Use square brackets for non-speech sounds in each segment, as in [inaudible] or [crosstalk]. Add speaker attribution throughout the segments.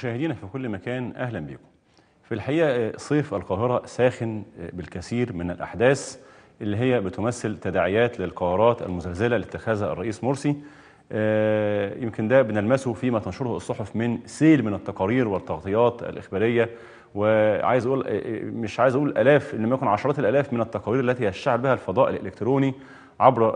Speaker 1: مشاهدينا في كل مكان أهلا بكم في الحقيقة آه، صيف القاهرة ساخن آه، بالكثير من الأحداث اللي هي بتمثل تداعيات للقرارات المزلزلة اللي اتخذها الرئيس مرسي آه، يمكن ده بنلمسه فيما تنشره الصحف من سيل من التقارير والتغطيات الإخبارية وعايز أقول مش عايز أقول آلاف ان ما يكون عشرات الآلاف من التقارير التي يشتعل بها الفضاء الإلكتروني عبر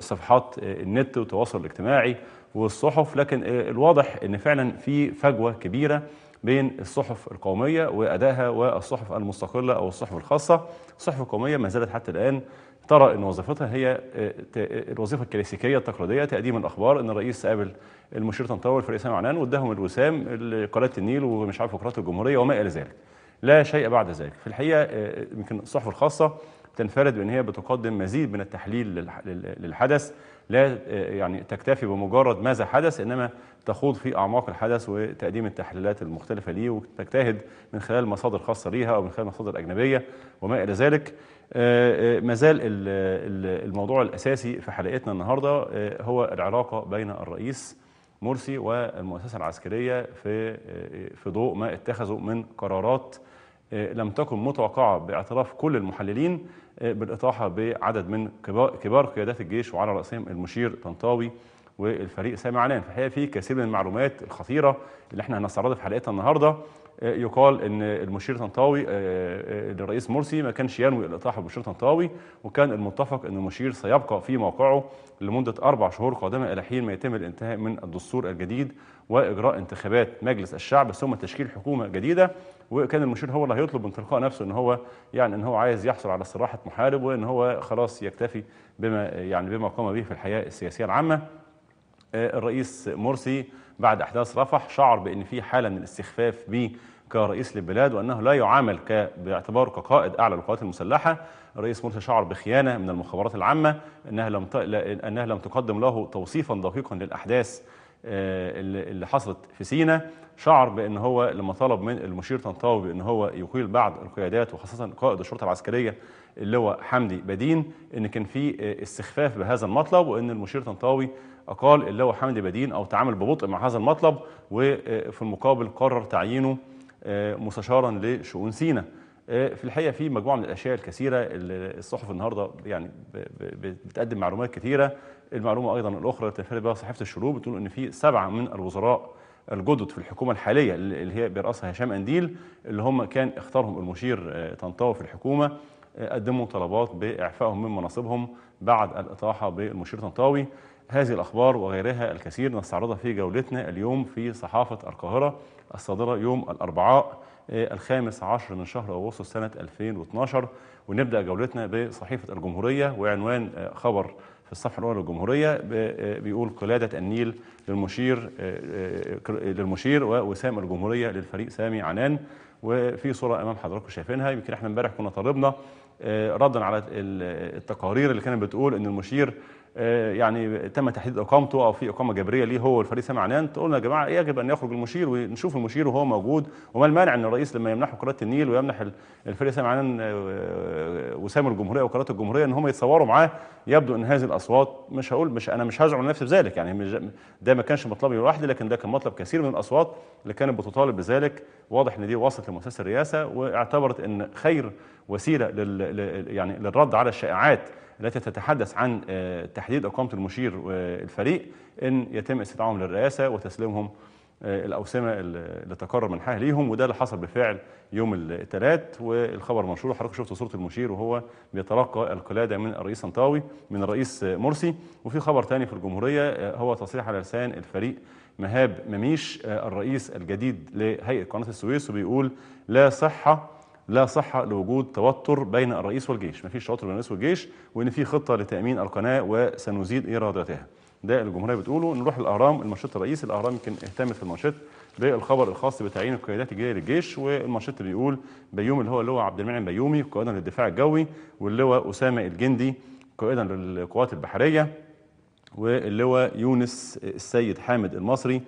Speaker 1: صفحات النت والتواصل الاجتماعي والصحف لكن آه، الواضح ان فعلا في فجوه كبيره بين الصحف القوميه وادائها والصحف المستقله او الصحف الخاصه الصحف القوميه ما زالت حتى الان ترى ان وظيفتها هي آه، آه، الوظيفه الكلاسيكيه التقليديه تقديم الاخبار ان الرئيس قابل المشير طنطاوي الفريق سامي عنان واداهم الوسام قناه النيل ومش عارف قناه الجمهوريه وما الى ذلك لا شيء بعد ذلك في الحقيقه يمكن الصحف الخاصه تنفرد بان هي بتقدم مزيد من التحليل للحدث لا آه، يعني تكتفي بمجرد ماذا حدث انما تخوض في اعماق الحدث وتقديم التحليلات المختلفه ليه وتجتهد من خلال مصادر خاصه ليها او من خلال مصادر اجنبيه وما الى ذلك آه، آه، ما زال الموضوع الاساسي في حلقتنا النهارده هو العلاقه بين الرئيس مرسي والمؤسسه العسكريه في في ضوء ما اتخذوا من قرارات لم تكن متوقعه باعتراف كل المحللين بالإطاحة بعدد من كبار قيادات الجيش وعلى رأسهم المشير طنطاوي والفريق سامي علان فهي في كثير من المعلومات الخطيره اللي احنا هنستعرضها في حلقتنا النهارده آه، يقال ان المشير طنطاوي الرئيس آه، آه، مرسي ما كانش ينوي الاطاحه بالمشير طنطاوي وكان المتفق ان المشير سيبقى في موقعه لمده اربع شهور قادمه الى حين ما يتم الانتهاء من الدستور الجديد واجراء انتخابات مجلس الشعب ثم تشكيل حكومه جديده وكان المشير هو اللي هيطلب من تلقاء نفسه ان هو يعني ان هو عايز يحصل على استراحه محارب وان هو خلاص يكتفي بما يعني بما قام به في الحياه السياسيه العامه آه، الرئيس مرسي بعد احداث رفح شعر بان في حاله من الاستخفاف به كرئيس للبلاد وانه لا يعامل ك... باعتباره كقائد اعلى للقوات المسلحه الرئيس مرسي شعر بخيانه من المخابرات العامه انها لم ت... انها لم تقدم له توصيفا دقيقا للاحداث آه، اللي حصلت في سينا شعر بان هو لما طلب من المشير طنطاوي بان هو يقيل بعض القيادات وخاصه قائد الشرطه العسكريه اللواء حمدي بدين ان كان في آه، استخفاف بهذا المطلب وان المشير طنطاوي اقال اللواء حمدي بدين او تعامل ببطء مع هذا المطلب وفي آه، المقابل قرر تعيينه مستشارا لشؤون سينا في الحقيقه في مجموعه من الاشياء الكثيره الصحف النهارده يعني بتقدم معلومات كثيره المعلومه ايضا الاخرى اللي بها صحيفه الشروق بتقول ان في سبعه من الوزراء الجدد في الحكومه الحاليه اللي هي بيرأسها هشام انديل اللي هم كان اختارهم المشير آه، طنطاوي في الحكومه آه، قدموا طلبات باعفائهم من مناصبهم بعد الاطاحه بالمشير طنطاوي هذه الاخبار وغيرها الكثير نستعرضها في جولتنا اليوم في صحافه القاهره الصادره يوم الاربعاء آه، الخامس عشر من شهر أغسطس سنة 2012 ونبدأ جولتنا بصحيفة الجمهورية وعنوان خبر في الصفحه الاولى للجمهوريه آه، بيقول قلاده النيل للمشير آه، آه، للمشير ووسام الجمهوريه للفريق سامي عنان وفي صوره امام حضراتكم شايفينها يمكن احنا امبارح كنا طالبنا ردا على التقارير اللي كانت بتقول ان المشير آه، يعني تم تحديد اقامته او في اقامه جبريه ليه هو والفريق سامع عنان قلنا يا جماعه يجب ان يخرج المشير ونشوف المشير وهو موجود وما المانع ان الرئيس لما يمنحه قناه النيل ويمنح الفريق سامع عنان آه، آه، وسام الجمهوريه وقناه الجمهوريه ان هم يتصوروا معاه يبدو ان هذه الاصوات مش هقول مش انا مش هزعم نفسي بذلك يعني ده ما كانش مطلبي لوحدي لكن ده كان مطلب كثير من الاصوات اللي كانت بتطالب بذلك واضح ان دي وصلت لمؤسسه الرئاسه واعتبرت ان خير وسيله لل يعني للرد على الشائعات التي تتحدث عن آه، تحديد إقامة المشير والفريق آه، إن يتم استدعائهم للرئاسة وتسليمهم آه، الأوسمة اللي تقرر منحها ليهم وده اللي حصل بالفعل يوم الثلاث والخبر منشور حضرتك شفتوا صورة المشير وهو بيتلقى القلادة من الرئيس سنطاوي من الرئيس مرسي وفي خبر ثاني في الجمهورية هو تصريح على لسان الفريق مهاب مميش الرئيس الجديد لهيئة قناة السويس وبيقول لا صحة لا صحة لوجود توتر بين الرئيس والجيش مفيش توتر بين الرئيس والجيش وإن في خطة لتأمين القناة وسنزيد ايراداتها. ده الجمهورية بتقوله نروح الأهرام المنشط الرئيسي الأهرام يمكن اهتمت في المنشط بالخبر الخاص بتعيين القيادات الجايه للجيش والمنشط بيقول بيوم اللي هو اللواء عبد المنعم بيومي قائدا للدفاع الجوي واللواء اسامه الجندي قائدا للقوات البحريه واللواء يونس السيد حامد المصري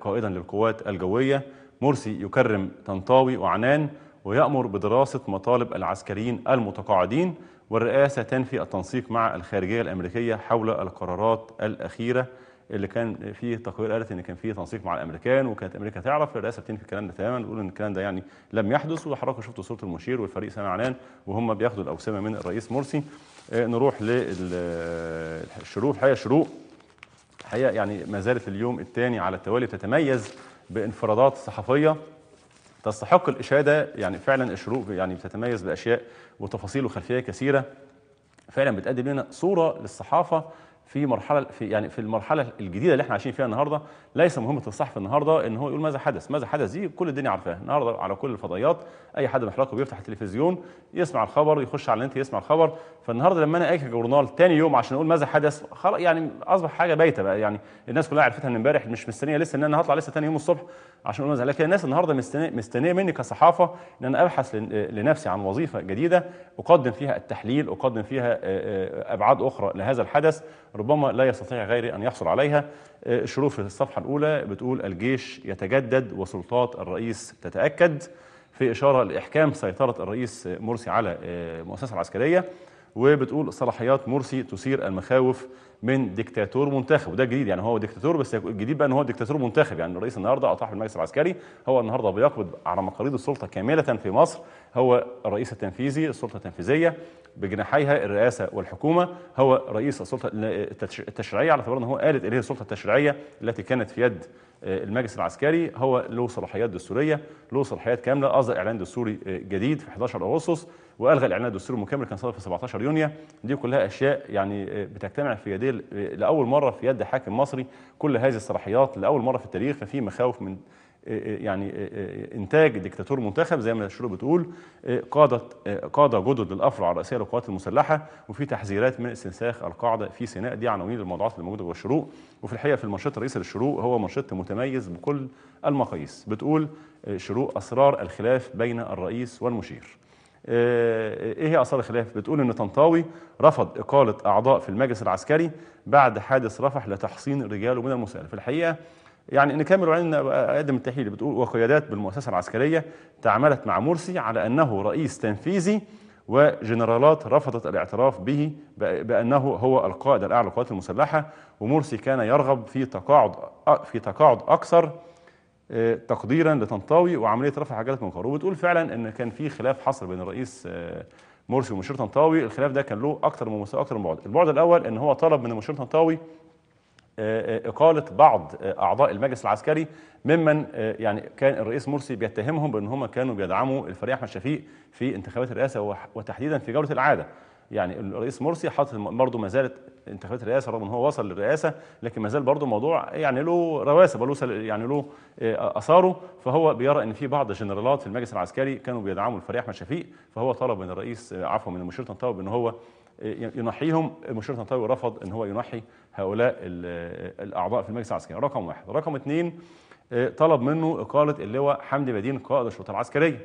Speaker 1: قائدا للقوات الجويه مرسي يكرم طنطاوي وعنان ويأمر بدراسة مطالب العسكريين المتقاعدين والرئاسة تنفي التنسيق مع الخارجية الأمريكية حول القرارات الأخيرة اللي كان فيه تقرير قالت ان كان فيه تنسيق مع الامريكان وكانت امريكا تعرف الرئاسه بتنفي الكلام ده تماما بتقول ان الكلام ده يعني لم يحدث وحضرتك شفتوا صوره المشير والفريق سامع عنان وهم بياخدوا الاوسمه من الرئيس مرسي آه، نروح للشروق الحقيقه الشروق الحقيقه يعني ما زالت اليوم الثاني على التوالي تتميز بانفرادات صحفيه تستحق الإشادة يعني فعلا الشروق يعني بتتميز بأشياء وتفاصيل وخلفية كثيرة فعلا بتقدم لنا صورة للصحافة في مرحله في يعني في المرحله الجديده اللي احنا عايشين فيها النهارده ليس مهمه الصحفي النهارده ان هو يقول ماذا حدث ماذا حدث دي كل الدنيا عارفاها النهارده على كل الفضائيات اي حد محرقه بيفتح التلفزيون يسمع الخبر يخش على النت يسمع الخبر فالنهارده لما انا اجي كجورنال تاني يوم عشان اقول ماذا حدث خلاص يعني اصبح حاجه بايته بقى يعني الناس كلها عرفتها من امبارح مش مستنيه لسه ان انا هطلع لسه تاني يوم الصبح عشان اقول ماذا لكن الناس النهارده مستنيه مستنيه مني كصحافه ان انا ابحث لنفسي عن وظيفه جديده اقدم فيها التحليل اقدم فيها ابعاد اخرى لهذا الحدث ربما لا يستطيع غيري ان يحصل عليها شروف الصفحه الاولى بتقول الجيش يتجدد وسلطات الرئيس تتاكد في اشاره لاحكام سيطره الرئيس مرسي على المؤسسه العسكريه وبتقول صلاحيات مرسي تثير المخاوف من دكتاتور منتخب وده جديد يعني هو دكتاتور بس الجديد بقى ان هو دكتاتور منتخب يعني الرئيس النهارده اطاح بالمجلس العسكري هو النهارده بيقبض على مقاليد السلطه كامله في مصر هو الرئيس التنفيذي السلطه التنفيذيه بجناحيها الرئاسه والحكومه هو رئيس السلطه التشريعيه على اعتبار ان هو قالت اليه السلطه التشريعيه التي كانت في يد آه، المجلس العسكري هو له صلاحيات دستوريه له صلاحيات كامله اصدر اعلان دستوري آه، جديد في 11 اغسطس والغى الاعلان الدستوري المكمل كان صادر في 17 يونيو دي كلها اشياء يعني آه، بتجتمع في يدي لاول مره في يد حاكم مصري كل هذه الصلاحيات لاول مره في التاريخ ففي مخاوف من آه، آه، يعني انتاج دكتاتور منتخب زي ما الشروق بتقول قادت قاده جدد للافرع الرئيسيه للقوات المسلحه وفي تحذيرات من استنساخ القاعده في سيناء دي عناوين الموضوعات اللي موجوده جوه الشروق وفي الحقيقه في المنشط الرئيسي للشروق هو منشط متميز بكل المقاييس بتقول شروق اسرار الخلاف بين الرئيس والمشير آه، ايه هي اثار الخلاف بتقول ان طنطاوي رفض اقاله اعضاء في المجلس العسكري بعد حادث رفح لتحصين رجاله من المسألة في الحقيقه يعني ان كامل وعين اقدم التحليل بتقول وقيادات بالمؤسسه العسكريه تعاملت مع مرسي على انه رئيس تنفيذي وجنرالات رفضت الاعتراف به بانه هو القائد الاعلى للقوات المسلحه ومرسي كان يرغب في تقاعد في تقاعد اكثر آه، تقديرا لطنطاوي وعمليه رفع عجله منقاره وبتقول فعلا ان كان في خلاف حصل بين الرئيس آه، مرسي ومشير طنطاوي الخلاف ده كان له اكثر من اكثر من بعد البعد الاول ان هو طلب من مشير طنطاوي آه، إقالة بعض أعضاء المجلس العسكري ممن يعني كان الرئيس مرسي بيتهمهم بأن هم كانوا بيدعموا الفريق أحمد شفيق في انتخابات الرئاسة وتحديدا في جولة العادة يعني الرئيس مرسي حاطط برضه ما زالت انتخابات الرئاسه رغم ان هو وصل للرئاسه لكن ما زال برضه الموضوع يعني له رواسب له يعني له آه، اثاره فهو بيرى ان في بعض الجنرالات في المجلس العسكري كانوا بيدعموا الفريق احمد شفيق فهو طلب من الرئيس آه، عفوا من المشير طنطاوي ان هو آه، ينحيهم المشير طنطاوي رفض ان هو ينحي هؤلاء الاعضاء في المجلس العسكري رقم واحد رقم اثنين طلب منه اقاله اللواء حمدي بدين قائد الشرطه العسكريه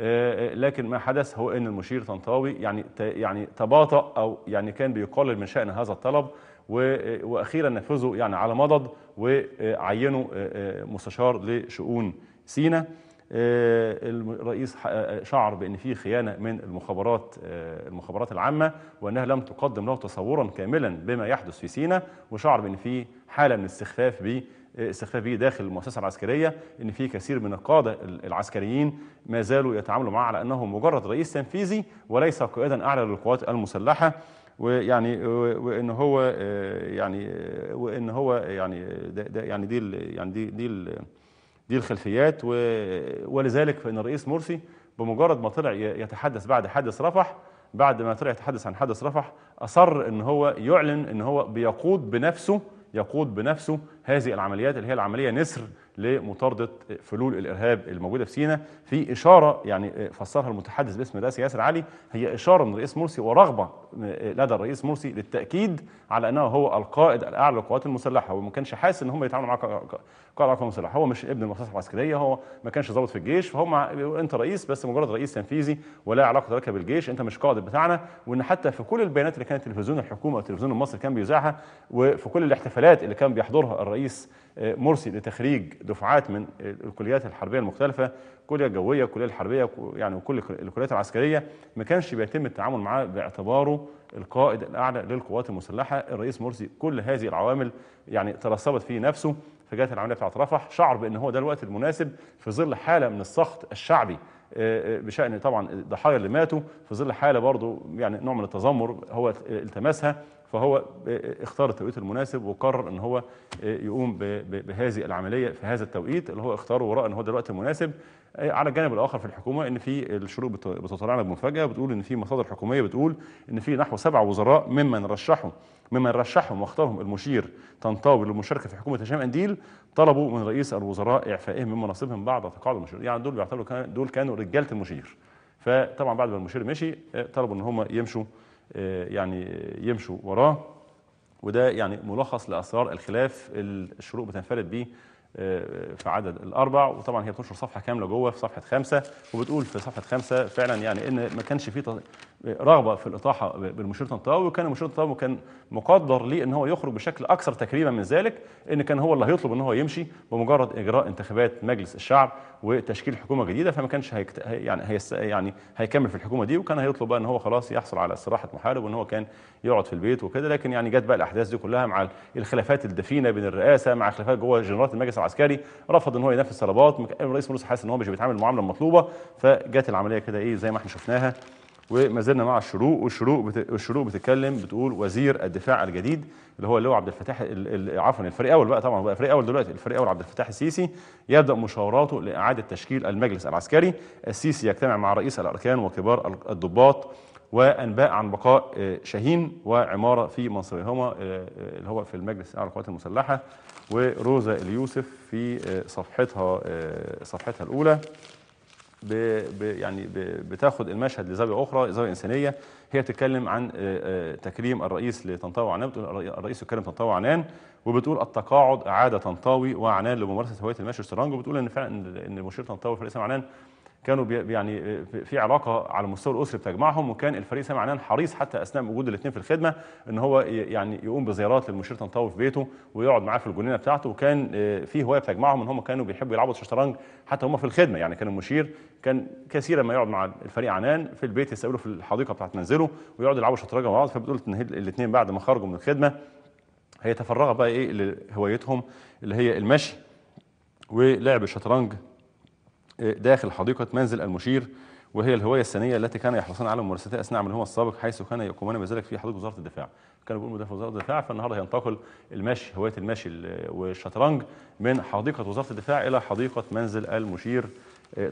Speaker 1: آه، آه، لكن ما حدث هو ان المشير طنطاوي يعني يعني تباطأ او يعني كان بيقلل من شأن هذا الطلب آه، واخيرا نفذه يعني على مضض وعينه مستشار لشؤون سينا الرئيس شعر بان في خيانه من المخابرات المخابرات العامه وانها لم تقدم له تصورا كاملا بما يحدث في سينا وشعر بان في حاله من الاستخفاف ب استخفاف به داخل المؤسسه العسكريه ان في كثير من القاده العسكريين ما زالوا يتعاملوا معه على انه مجرد رئيس تنفيذي وليس قائدا اعلى للقوات المسلحه ويعني وان هو آه، يعني آه، وان هو يعني ده يعني دي يعني دي دي دي الخلفيات ولذلك فان الرئيس مرسي بمجرد ما طلع يتحدث بعد حادث رفح بعد ما طلع يتحدث عن حادث رفح اصر ان هو يعلن ان هو بيقود بنفسه يقود بنفسه هذه العمليات اللي هي العملية نسر لمطاردة فلول الإرهاب الموجودة في سينا في إشارة يعني فسرها المتحدث باسم الرئيس ياسر علي هي إشارة من الرئيس مرسي ورغبة لدى الرئيس مرسي للتأكيد على أنه هو القائد الأعلى للقوات المسلحة وما كانش حاسس أن هم يتعاملوا مع قائد القوات المسلحة هو مش ابن المؤسسة العسكرية هو ما كانش ضابط في الجيش فهم أنت رئيس بس مجرد رئيس تنفيذي ولا علاقة لك بالجيش أنت مش قائد بتاعنا وأن حتى في كل البيانات اللي كانت تلفزيون الحكومة أو التلفزيون المصري كان بيذاعها وفي كل الاحتفالات اللي كان بيحضرها الرئيس مرسي لتخريج دفعات من الكليات الحربيه المختلفه الكليه الجويه كلية الحربيه يعني وكل الكليات العسكريه ما كانش بيتم التعامل معاه باعتباره القائد الاعلى للقوات المسلحه الرئيس مرسي كل هذه العوامل يعني ترسبت في نفسه فجاءت العمليه بتاعت رفح شعر بان هو ده الوقت المناسب في ظل حاله من السخط الشعبي آه، آه، بشان طبعا الضحايا اللي ماتوا في ظل حاله برضه يعني نوع من التذمر هو التمسها فهو اختار التوقيت المناسب وقرر ان هو يقوم بهذه العمليه في هذا التوقيت اللي هو اختاره وراء ان هو ده الوقت المناسب على الجانب الاخر في الحكومه ان في الشروق بتطلعنا بمفاجاه بتقول ان في مصادر حكوميه بتقول ان في نحو سبع وزراء ممن رشحوا ممن رشحهم واختارهم المشير طنطاوي للمشاركه في حكومه هشام قنديل طلبوا من رئيس الوزراء اعفائهم من مناصبهم بعد تقاعد المشير يعني دول بيعتبروا دول كانوا رجاله المشير فطبعا بعد ما المشير مشي آه، طلبوا ان هم يمشوا آه، يعني يمشوا وراه وده يعني ملخص لأسرار الخلاف الشروق بتنفرد بيه آه، في عدد الأربع وطبعا هي بتنشر صفحة كاملة جوه في صفحة خمسة وبتقول في صفحة خمسة فعلا يعني إن ما كانش فيه رغبه في الاطاحه بالمشير طنطاوي وكان المشير طنطاوي كان مقدر ليه ان هو يخرج بشكل اكثر تكريما من ذلك ان كان هو اللي هيطلب ان هو يمشي بمجرد اجراء انتخابات مجلس الشعب وتشكيل حكومه جديده فما كانش هيكت... يعني هي... يعني هيكمل في الحكومه دي وكان هيطلب بقى ان هو خلاص يحصل على استراحه محارب وان هو كان يقعد في البيت وكده لكن يعني جت بقى الاحداث دي كلها مع الخلافات الدفينه بين الرئاسه مع خلافات جوه جنرالات المجلس العسكري رفض ان هو ينفذ طلبات الرئيس مرسي حاسس ان هو مش بيتعامل المعامله المطلوبه فجت العمليه كده ايه زي ما احنا شفناها وما زلنا مع الشروق والشروق بت... الشروق بتتكلم بتقول وزير الدفاع الجديد اللي هو اللي هو عبد الفتاح ال... عفوا الفريق اول بقى طبعا بقى الفريق اول دلوقتي الفريق اول عبد الفتاح السيسي يبدا مشاوراته لاعاده تشكيل المجلس العسكري السيسي يجتمع مع رئيس الاركان وكبار الضباط وانباء عن بقاء آه، شاهين وعماره في منصبهما آه، آه، اللي هو في المجلس الاعلى للقوات المسلحه وروزا اليوسف في صفحتها صفحتها الاولى ب يعني بتاخد المشهد لزاويه اخرى زاويه انسانيه هي تتكلم عن آه، آه، تكريم الرئيس لطنطاوي عنان بتقول الرئيس يكرم طنطاوي عنان وبتقول التقاعد اعاد طنطاوي وعنان لممارسه هوايه المشهد سرانجو وبتقول ان فعلا ان المشير طنطاوي الرئيس عنان كانوا يعني في علاقه على مستوى الاسر بتجمعهم وكان الفريق سامي عنان حريص حتى اثناء وجود الاثنين في الخدمه ان هو يعني يقوم بزيارات للمشير طنطاوي في بيته ويقعد معاه في الجنينه بتاعته وكان آه، في هوايه بتجمعهم ان هم كانوا بيحبوا يلعبوا الشطرنج حتى هم في الخدمه يعني كان المشير كان كثيرا ما يقعد مع الفريق عنان في البيت يسأله في الحديقه بتاعت منزله ويقعدوا يلعبوا شطرنج مع بعض فبتقول ان الاثنين بعد ما خرجوا من الخدمه هيتفرغوا بقى ايه لهوايتهم اللي هي المشي ولعب الشطرنج داخل حديقة منزل المشير وهي الهواية السنية التي كان يحرصان على ممارستها أثناء عملهما السابق حيث كان يقومان بذلك في حديقه وزارة الدفاع كانوا بيقولوا مدافع وزارة الدفاع فالنهارده هينتقل المشي هواية المشي والشطرنج من حديقة وزارة الدفاع إلى حديقة منزل المشير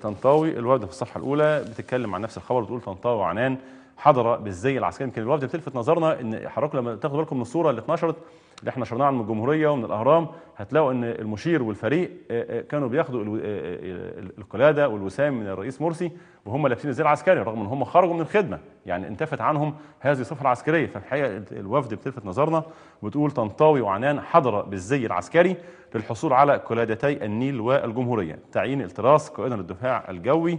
Speaker 1: طنطاوي آه، الوردة في الصفحة الأولى بتتكلم عن نفس الخبر بتقول طنطاوي عنان حضر بالزي العسكري يمكن الوفد بتلفت نظرنا ان حضراتكم لما تاخدوا بالكم من الصوره اللي اتنشرت اللي احنا نشرناها عن الجمهوريه ومن الاهرام هتلاقوا ان المشير والفريق آه، آه، كانوا بياخدوا آه، القلاده والوسام من الرئيس مرسي وهم لابسين الزي العسكري رغم ان هم خرجوا من الخدمه يعني انتفت عنهم هذه الصفه العسكريه فالحقيقه الوفد بتلفت نظرنا وبتقول طنطاوي وعنان حضر بالزي العسكري للحصول على قلادتي النيل والجمهوريه تعيين التراس قائدا للدفاع الجوي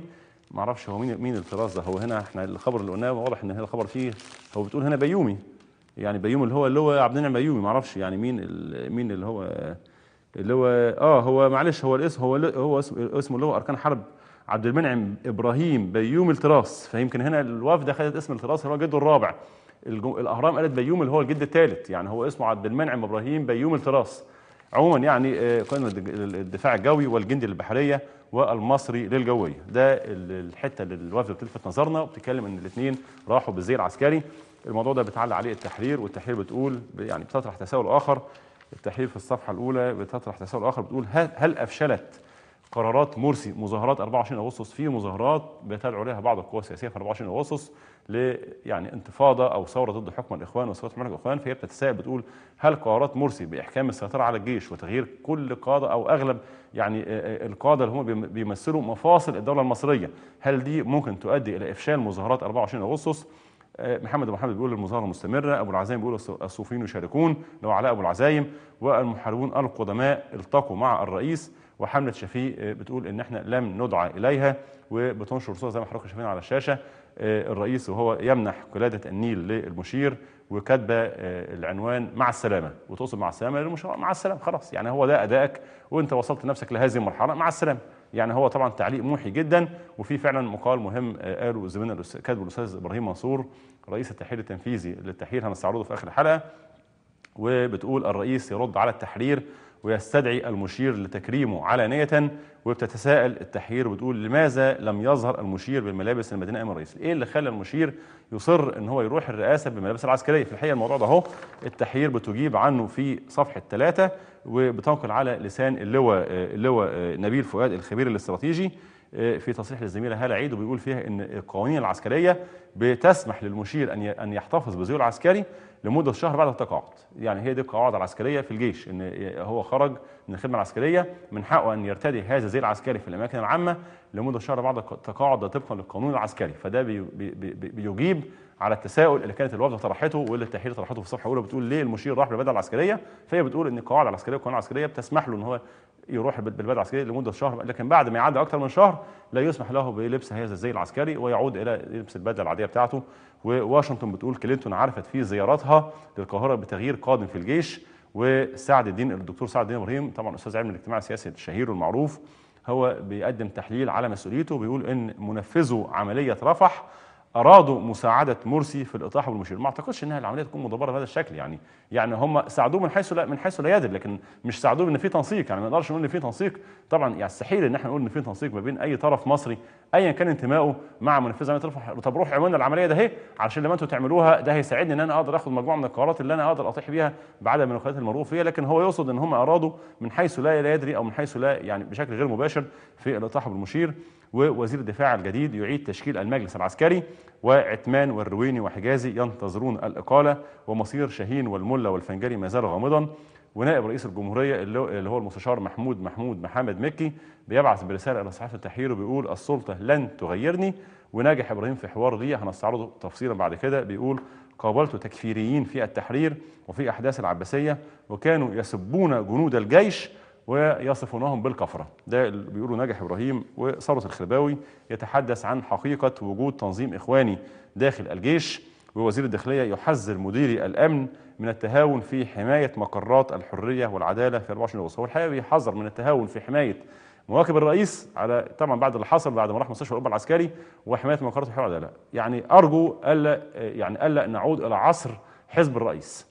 Speaker 1: ما اعرفش هو مين مين الطراز ده هو هنا احنا الخبر اللي قلناه واضح ان هنا الخبر فيه هو بتقول هنا بيومي يعني بيومي اللي هو اللي هو عبد النعم بيومي ما اعرفش يعني مين مين اللي هو اللي هو اه هو معلش هو الاسم هو هو اسمه اللي هو اركان حرب عبد المنعم ابراهيم بيوم التراث فيمكن هنا الوفد خدت اسم التراث اللي هو جده الرابع الاهرام قالت بيوم اللي هو الجد الثالث يعني هو اسمه عبد المنعم ابراهيم بيوم التراث عموما يعني آه، قائمة الدفاع الجوي والجندي للبحرية والمصري للجوية ده الحتة اللي الوفد بتلفت نظرنا وبتتكلم ان الاثنين راحوا بالزي العسكري الموضوع ده بتعلق عليه التحرير والتحرير بتقول يعني بتطرح تساؤل آخر التحرير في الصفحة الأولى بتطرح تساؤل آخر بتقول هل أفشلت قرارات مرسي مظاهرات 24 أغسطس في مظاهرات بتدعو لها بعض القوى السياسية في 24 أغسطس ل يعني انتفاضه او ثوره ضد حكم الاخوان وثوره الملك الاخوان فهي بتتساءل بتقول هل قرارات مرسي باحكام السيطره على الجيش وتغيير كل قاده او اغلب يعني القاده اللي هم بيمثلوا مفاصل الدوله المصريه هل دي ممكن تؤدي الى افشال مظاهرات 24 اغسطس محمد ابو محمد بيقول المظاهره مستمره ابو العزايم بيقول الصوفيين يشاركون لو علاء ابو العزايم والمحاربون القدماء التقوا مع الرئيس وحمله شفيق بتقول ان احنا لم ندعى اليها وبتنشر صوره زي ما حضراتكم شايفين على الشاشه آه، الرئيس وهو يمنح قلادة النيل للمشير وكاتبه آه، العنوان مع السلامة وتوصل مع السلامة للمشير مع السلامة خلاص يعني هو ده أدائك وأنت وصلت نفسك لهذه المرحلة مع السلامة يعني هو طبعا تعليق موحي جدا وفي فعلا مقال مهم آه، قاله زميلنا كاتبه الاستاذ ابراهيم منصور رئيس التحرير التنفيذي للتحرير هنستعرضه في اخر الحلقه وبتقول الرئيس يرد على التحرير ويستدعي المشير لتكريمه علانية وبتتساءل التحرير وتقول لماذا لم يظهر المشير بالملابس المدينة أمام الرئيس إيه اللي خلى المشير يصر أن هو يروح الرئاسة بالملابس العسكرية في الحقيقة الموضوع ده اهو التحرير بتجيب عنه في صفحة ثلاثة وبتنقل على لسان اللواء اللواء نبيل فؤاد الخبير الاستراتيجي آه، في تصريح للزميله هاله عيد وبيقول فيها ان القوانين العسكريه بتسمح للمشير ان ان يحتفظ بزيوله العسكري لمده شهر بعد التقاعد يعني هي دي القواعد العسكريه في الجيش ان هو خرج من الخدمه العسكريه من حقه ان يرتدي هذا الزي العسكري في الاماكن العامه لمده شهر بعد التقاعد طبقا للقانون العسكري فده بي بي بي بيجيب على التساؤل اللي كانت الوفد طرحته واللي التحرير طرحته في الصفحه الاولى بتقول ليه المشير راح بالبدله العسكريه فهي بتقول ان القواعد العسكريه والقوانين العسكريه بتسمح له ان هو يروح بالبلد العسكري لمده شهر لكن بعد ما يعدي اكثر من شهر لا يسمح له بلبس هذا الزي العسكري ويعود الى لبس البدله العاديه بتاعته وواشنطن بتقول كلينتون عرفت في زيارتها للقاهره بتغيير قادم في الجيش وسعد الدين الدكتور سعد الدين ابراهيم طبعا استاذ علم الاجتماع السياسي الشهير والمعروف هو بيقدم تحليل على مسؤوليته بيقول ان منفذه عمليه رفح ارادوا مساعده مرسي في الاطاحه بالمشير ما اعتقدش انها العمليه تكون مدبره بهذا الشكل يعني يعني هم ساعدوه من حيث لا من حيث لا يدري لكن مش ساعدوه ان في تنسيق يعني ما نقدرش نقول ان في تنسيق طبعا يعني استحيل ان احنا نقول ان في تنسيق ما بين اي طرف مصري ايا كان انتمائه مع منفذ عمليه رفح طب روحوا اعملوا العمليه ده اهي عشان لما انتم تعملوها ده هيساعدني ان انا اقدر اخد مجموعه من القرارات اللي انا اقدر اطيح بيها من الخيارات المرغوب فيها لكن هو يقصد ان هم ارادوا من حيث لا يدري او من حيث لا يعني بشكل غير مباشر في الاطاحه بالمشير ووزير الدفاع الجديد يعيد تشكيل المجلس العسكري وعتمان والرويني وحجازي ينتظرون الإقالة ومصير شاهين والملا والفنجري ما زال غامضا ونائب رئيس الجمهورية اللي هو المستشار محمود محمود محمد مكي بيبعث برسالة إلى صحيفة التحرير وبيقول السلطة لن تغيرني وناجح إبراهيم في حوار لي هنستعرضه تفصيلا بعد كده بيقول قابلت تكفيريين في التحرير وفي أحداث العباسية وكانوا يسبون جنود الجيش ويصفونهم بالكفرة ده اللي بيقولوا ناجح إبراهيم وثروت الخرباوي يتحدث عن حقيقة وجود تنظيم إخواني داخل الجيش ووزير الداخلية يحذر مديري الأمن من التهاون في حماية مقرات الحرية والعدالة في 24 أغسطس هو الحقيقة بيحذر من التهاون في حماية مواكب الرئيس على طبعا بعد اللي حصل بعد ما راح مستشفى الاوروبا العسكري وحمايه مقرات الحريه والعداله يعني ارجو الا يعني الا نعود الى عصر حزب الرئيس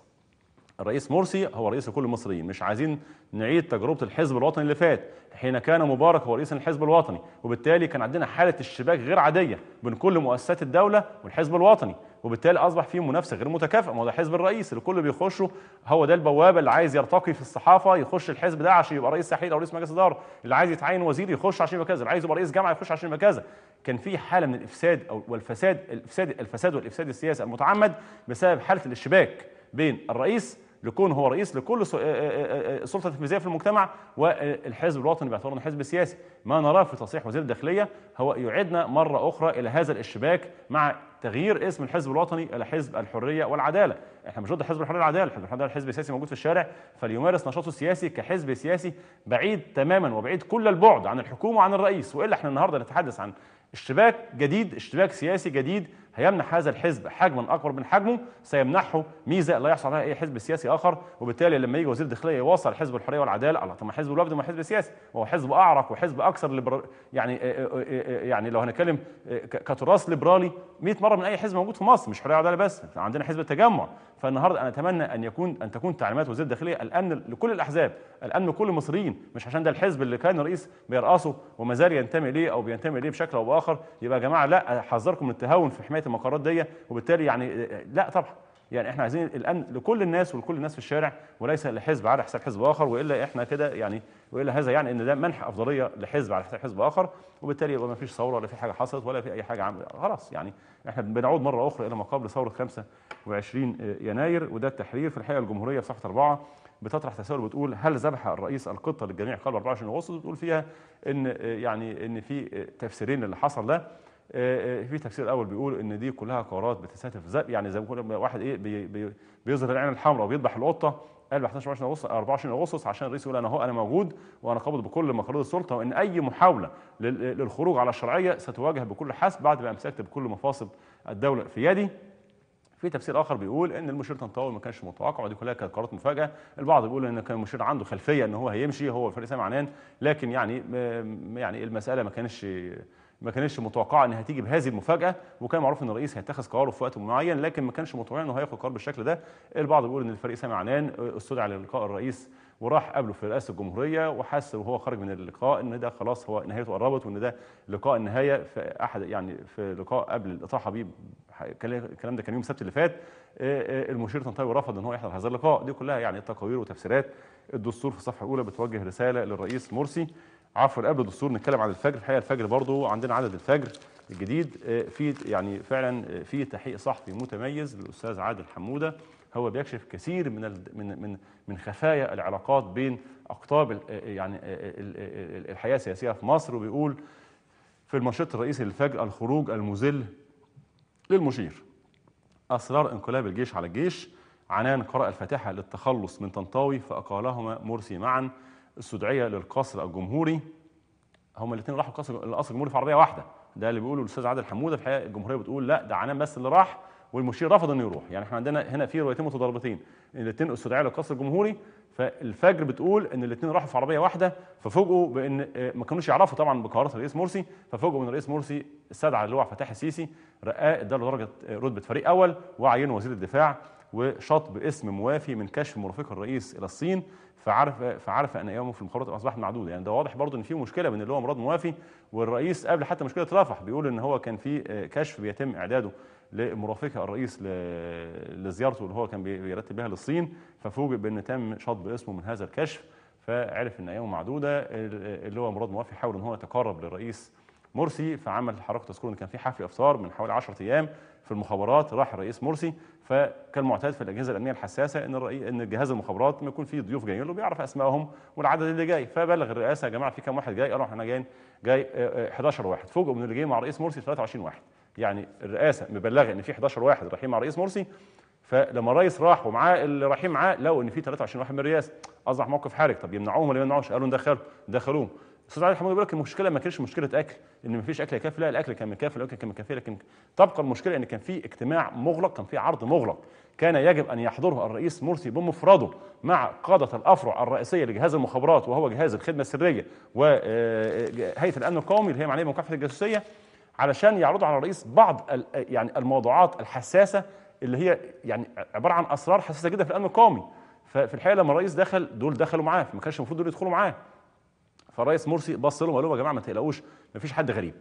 Speaker 1: الرئيس مرسي هو رئيس لكل المصريين مش عايزين نعيد تجربه الحزب الوطني اللي فات حين كان مبارك هو رئيس الحزب الوطني وبالتالي كان عندنا حاله اشتباك غير عاديه بين كل مؤسسات الدوله والحزب الوطني وبالتالي اصبح في منافسه غير متكافئه ما هو ده الحزب الرئيسي كله بيخشه هو ده البوابه اللي عايز يرتقي في الصحافه يخش الحزب ده عشان يبقى رئيس تحرير او رئيس مجلس اداره اللي عايز يتعين وزير يخش عشان يبقى كذا اللي عايز يبقى رئيس جامعه يخش عشان يبقى كذا كان في حاله من الافساد او والفساد الافساد الفساد والافساد السياسي المتعمد بسبب حاله الاشتباك بين الرئيس لكون هو رئيس لكل آه، آه، آه، سلطه تنفيذيه في المجتمع والحزب الوطني باعتباره انه حزب سياسي ما نراه في تصريح وزير الداخليه هو يعيدنا مره اخرى الى هذا الاشتباك مع تغيير اسم الحزب الوطني الى حزب الحريه والعداله احنا مش ضد حزب الحريه والعداله الحزب الحريه والعداله حزب سياسي موجود في الشارع فليمارس نشاطه السياسي كحزب سياسي بعيد تماما وبعيد كل البعد عن الحكومه وعن الرئيس والا احنا النهارده نتحدث عن اشتباك جديد اشتباك سياسي جديد هيمنح هذا الحزب حجما اكبر من حجمه سيمنحه ميزه لا يحصل عليها اي حزب سياسي اخر وبالتالي لما يجي وزير الداخليه يوصل حزب الحريه والعداله الله طب ما حزب الوفد ما حزب سياسي وهو حزب اعرق وحزب اكثر لبر... يعني آه، آه، آه، يعني لو هنتكلم كتراث ليبرالي 100 مره من اي حزب موجود في مصر مش حريه وعداله بس عندنا حزب التجمع فالنهارده انا اتمنى ان يكون ان تكون تعليمات وزير الداخليه الامن لكل الاحزاب الامن لكل المصريين مش عشان ده الحزب اللي كان الرئيس بيرأسه وما زال ينتمي اليه او بينتمي اليه بشكل او باخر يبقى يا جماعه لا احذركم من التهاون في حمايه المقرات دي وبالتالي يعني آه، آه، لا طبعا يعني احنا عايزين الامن لكل الناس ولكل الناس في الشارع وليس لحزب على حساب حزب اخر والا احنا كده يعني والا هذا يعني ان ده منح افضليه لحزب على حساب حزب اخر وبالتالي يبقى ما فيش ثوره ولا في حاجه حصلت ولا في اي حاجه خلاص يعني احنا بنعود مره اخرى الى ما قبل ثوره 25 آه، يناير وده التحرير في الحقيقه الجمهوريه في صفحه 4 بتطرح تساؤل بتقول هل ذبح الرئيس القطه للجميع قبل 24 اغسطس بتقول فيها ان آه، يعني ان في آه، تفسيرين اللي حصل ده آه، آه، في تفسير اول بيقول ان دي كلها قرارات بتستهدف ذبح يعني زي ما كل واحد ايه بي بي بيظهر العين الحمراء وبيذبح القطه قال 11 اغسطس 24 اغسطس عشان الرئيس يقول انا اهو انا موجود وانا قابض بكل مقاليد السلطه وان اي محاوله للخروج على الشرعيه ستواجه بكل حسب بعد ما امسكت بكل مفاصل الدوله في يدي في تفسير اخر بيقول ان المشير طنطاوي ما كانش متوقع ودي كلها كانت قرارات مفاجاه البعض بيقول ان كان المشير عنده خلفيه ان هو هيمشي هو الفريق سامي عنان لكن يعني يعني المساله ما كانش ما كانتش متوقعه انها تيجي بهذه المفاجاه وكان معروف ان الرئيس هيتخذ قراره في وقت معين لكن ما كانش متوقع انه هياخد قرار بالشكل ده البعض بيقول ان الفريق سامع عنان استدعى للقاء الرئيس وراح قابله في رئاسه الجمهوريه وحس وهو خرج من اللقاء ان ده خلاص هو نهايته قربت وان ده لقاء النهايه في احد يعني في لقاء قبل الاطاحه بيه الكلام ده كان يوم السبت اللي فات آه، آه، المشير طنطاوي رفض ان هو يحضر هذا اللقاء دي كلها يعني تقارير وتفسيرات الدستور في الصفحه الاولى بتوجه رساله للرئيس مرسي عفوا قبل الدستور نتكلم عن الفجر الحقيقه الفجر برضو عندنا عدد الفجر الجديد آه، في يعني فعلا آه، في تحقيق صحفي متميز للاستاذ عادل حموده هو بيكشف كثير من من من من خفايا العلاقات بين اقطاب آه، يعني الحياه السياسيه في مصر وبيقول في المشروع الرئيسي للفجر الخروج المذل للمشير اسرار انقلاب الجيش على الجيش عنان قرأ الفاتحة للتخلص من طنطاوي فأقالهما مرسي معا السدعيه للقصر الجمهوري هما الاثنين راحوا القصر الجمهوري في عربيه واحده ده اللي بيقوله الاستاذ عادل حموده في الحقيقه الجمهوريه بتقول لا ده عنان بس اللي راح والمشير رفض انه يروح يعني احنا عندنا هنا في روايتين متضاربتين الاثنين السدعيه للقصر الجمهوري فالفجر بتقول ان الاثنين راحوا في عربيه واحده ففوجئوا بان آه، ما كانوش يعرفوا طبعا بقرارات الرئيس مرسي ففوجئوا ان الرئيس مرسي استدعى اللواء فتحي السيسي رقاه اداله درجه آه، رتبه فريق اول وعينه وزير الدفاع وشطب اسم موافي من كشف مرافقه الرئيس الى الصين فعرف فعرف ان ايامه في المخابرات اصبحت معدوده يعني ده واضح برضه ان في مشكله بين اللي هو مراد موافي والرئيس قبل حتى مشكله رفح بيقول ان هو كان في آه، كشف بيتم اعداده لمرافقه الرئيس لزيارته اللي هو كان بيرتب بها للصين ففوجئ بان تم شطب اسمه من هذا الكشف فعرف ان ايامه معدوده اللي هو مراد موافي حاول ان هو يتقرب للرئيس مرسي فعمل حركه تذكر ان كان في حفل افطار من حوالي 10 ايام في المخابرات راح الرئيس مرسي فكالمعتاد في الاجهزه الامنيه الحساسه ان الرئي ان جهاز المخابرات ما يكون فيه ضيوف جايين له بيعرف اسمائهم والعدد اللي جاي فبلغ الرئاسه يا جماعه في كام واحد جاي قالوا احنا جايين جاي 11 آه، آه، واحد فوجئوا من اللي جاي مع الرئيس مرسي 23 واحد يعني الرئاسه مبلغه ان في 11 واحد رايحين مع الرئيس مرسي فلما الرئيس راح ومعاه اللي رايحين معاه لقوا ان في 23 واحد من الرئاسه اصبح موقف حرج طب يمنعوهم ولا ما يمنعوش قالوا ندخلهم دخلوهم الاستاذ علي الحمودي بيقول لك المشكله ما كانتش مشكله اكل ان ما فيش اكل يكفي لا الاكل كان مكافي الاكل كان مكافي لكن تبقى المشكله ان كان في اجتماع مغلق كان في عرض مغلق كان يجب ان يحضره الرئيس مرسي بمفرده مع قاده الافرع الرئيسيه لجهاز المخابرات وهو جهاز الخدمه السريه وهيئه آه، آه، الامن القومي اللي هي معنيه بمكافحه الجاسوسيه علشان يعرضوا على الرئيس بعض يعني الموضوعات الحساسه اللي هي يعني عباره عن اسرار حساسه جدا في الامن القومي ففي الحقيقه لما الرئيس دخل دول دخلوا معاه ما كانش المفروض دول يدخلوا معاه فالرئيس مرسي بص لهم وقال لهم يا جماعه ما تقلقوش ما فيش حد غريب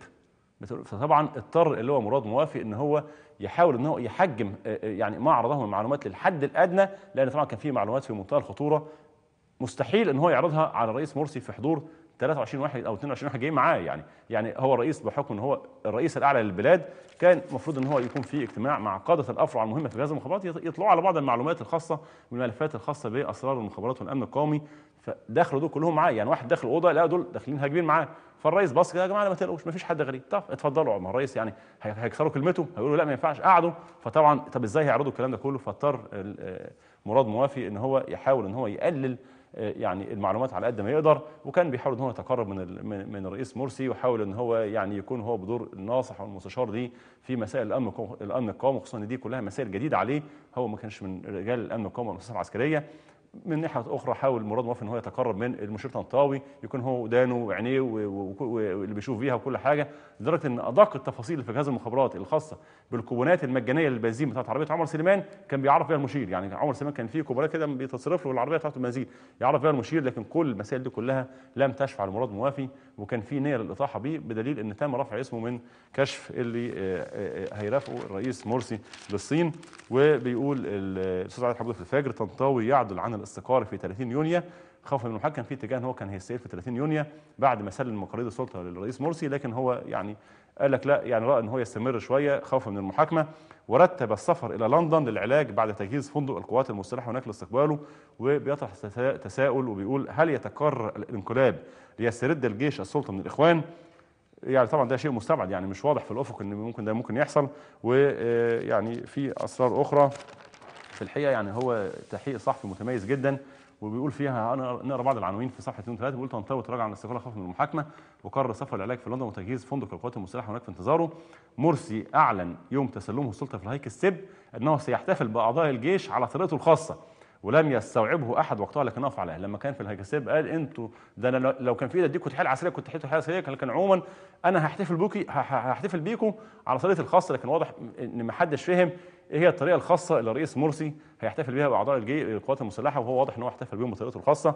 Speaker 1: فطبعا اضطر اللي هو مراد موافي ان هو يحاول ان هو يحجم آه، آه، يعني ما عرضه من المعلومات للحد الادنى لان طبعا كان في معلومات في منتهى الخطوره مستحيل ان هو يعرضها على الرئيس مرسي في حضور 23 واحد او 22 واحد جايين معاه يعني يعني هو الرئيس بحكم ان هو الرئيس الاعلى للبلاد كان المفروض ان هو يكون في اجتماع مع قاده الافرع المهمه في جهاز المخابرات يطلعوا على بعض المعلومات الخاصه والملفات الخاصه باسرار المخابرات والامن القومي فدخلوا دول كلهم معاه يعني واحد داخل الاوضه لا دول داخلين هاجمين معاه فالرئيس بص كده يا جماعه ما تقلقوش ما فيش حد غريب طب اتفضلوا ما الرئيس يعني هيكسروا كلمته هيقولوا لا ما ينفعش قعدوا فطبعا طب ازاي هيعرضوا الكلام ده كله فاضطر آه، مراد موافي ان هو يحاول ان هو يقلل آه، يعني المعلومات على قد ما يقدر وكان بيحاول ان هو يتقرب من من الرئيس مرسي ويحاول ان هو يعني يكون هو بدور الناصح والمستشار ليه في مسائل الامن الامن القومي خصوصا ان دي كلها مسائل جديده عليه هو ما كانش من رجال الامن القومي والمؤسسات العسكريه من ناحيه اخرى حاول مراد موفق ان هو يتقرب من المشير طنطاوي يكون هو ودانه وعينيه واللي بيشوف فيها وكل حاجه لدرجه ان ادق التفاصيل في جهاز المخابرات الخاصه بالكوبونات المجانيه للبنزين بتاعت عربيه عمر سليمان كان بيعرف بيها المشير يعني عمر سليمان كان فيه كوبونات كده بيتصرف له العربيه بتاعته البنزين يعرف بيها المشير لكن كل المسائل دي كلها لم تشفع لمراد موافي وكان في نيه للاطاحه بيه بدليل ان تم رفع اسمه من كشف اللي آه، آه، آه، هيرافقه الرئيس مرسي للصين وبيقول الاستاذ علي حمود في الفجر طنطاوي يعدل عن الاستقرار في 30 يونيو خوفا من المحكم في اتجاه ان هو كان هيستقيل في 30 يونيو بعد ما سلم مقاليد السلطه للرئيس مرسي لكن هو يعني قال لك لا يعني راى ان هو يستمر شويه خوفا من المحاكمه ورتب السفر الى لندن للعلاج بعد تجهيز فندق القوات المسلحه هناك لاستقباله وبيطرح تساؤل وبيقول هل يتكرر الانقلاب ليسترد الجيش السلطه من الاخوان يعني طبعا ده شيء مستبعد يعني مش واضح في الافق ان ممكن ده ممكن يحصل ويعني في اسرار اخرى في الحقيقه يعني هو تحقيق صحفي متميز جدا وبيقول فيها نقرا بعض العناوين في صفحه 2 3 بيقول طنطاوي تراجع عن الاستقاله خوفا من المحاكمه وقرر سفر العلاج في لندن وتجهيز فندق القوات المسلحه هناك في انتظاره مرسي اعلن يوم تسلمه السلطه في الهيك السب انه سيحتفل باعضاء الجيش على طريقته الخاصه ولم يستوعبه احد وقتها لكن اقف عليها لما كان في الهيك السب قال انتوا ده انا لو كان في ايدي اديكم تحيه عسكريه كنت تحيه عسكريه لكن عموما انا هحتفل بوكي هحتفل بيكم على طريقتي الخاصه لكن واضح ان ما حدش فهم ايه هي الطريقه الخاصه اللي الرئيس مرسي هيحتفل بها باعضاء القوات المسلحه وهو واضح ان هو احتفل بيهم بطريقته الخاصه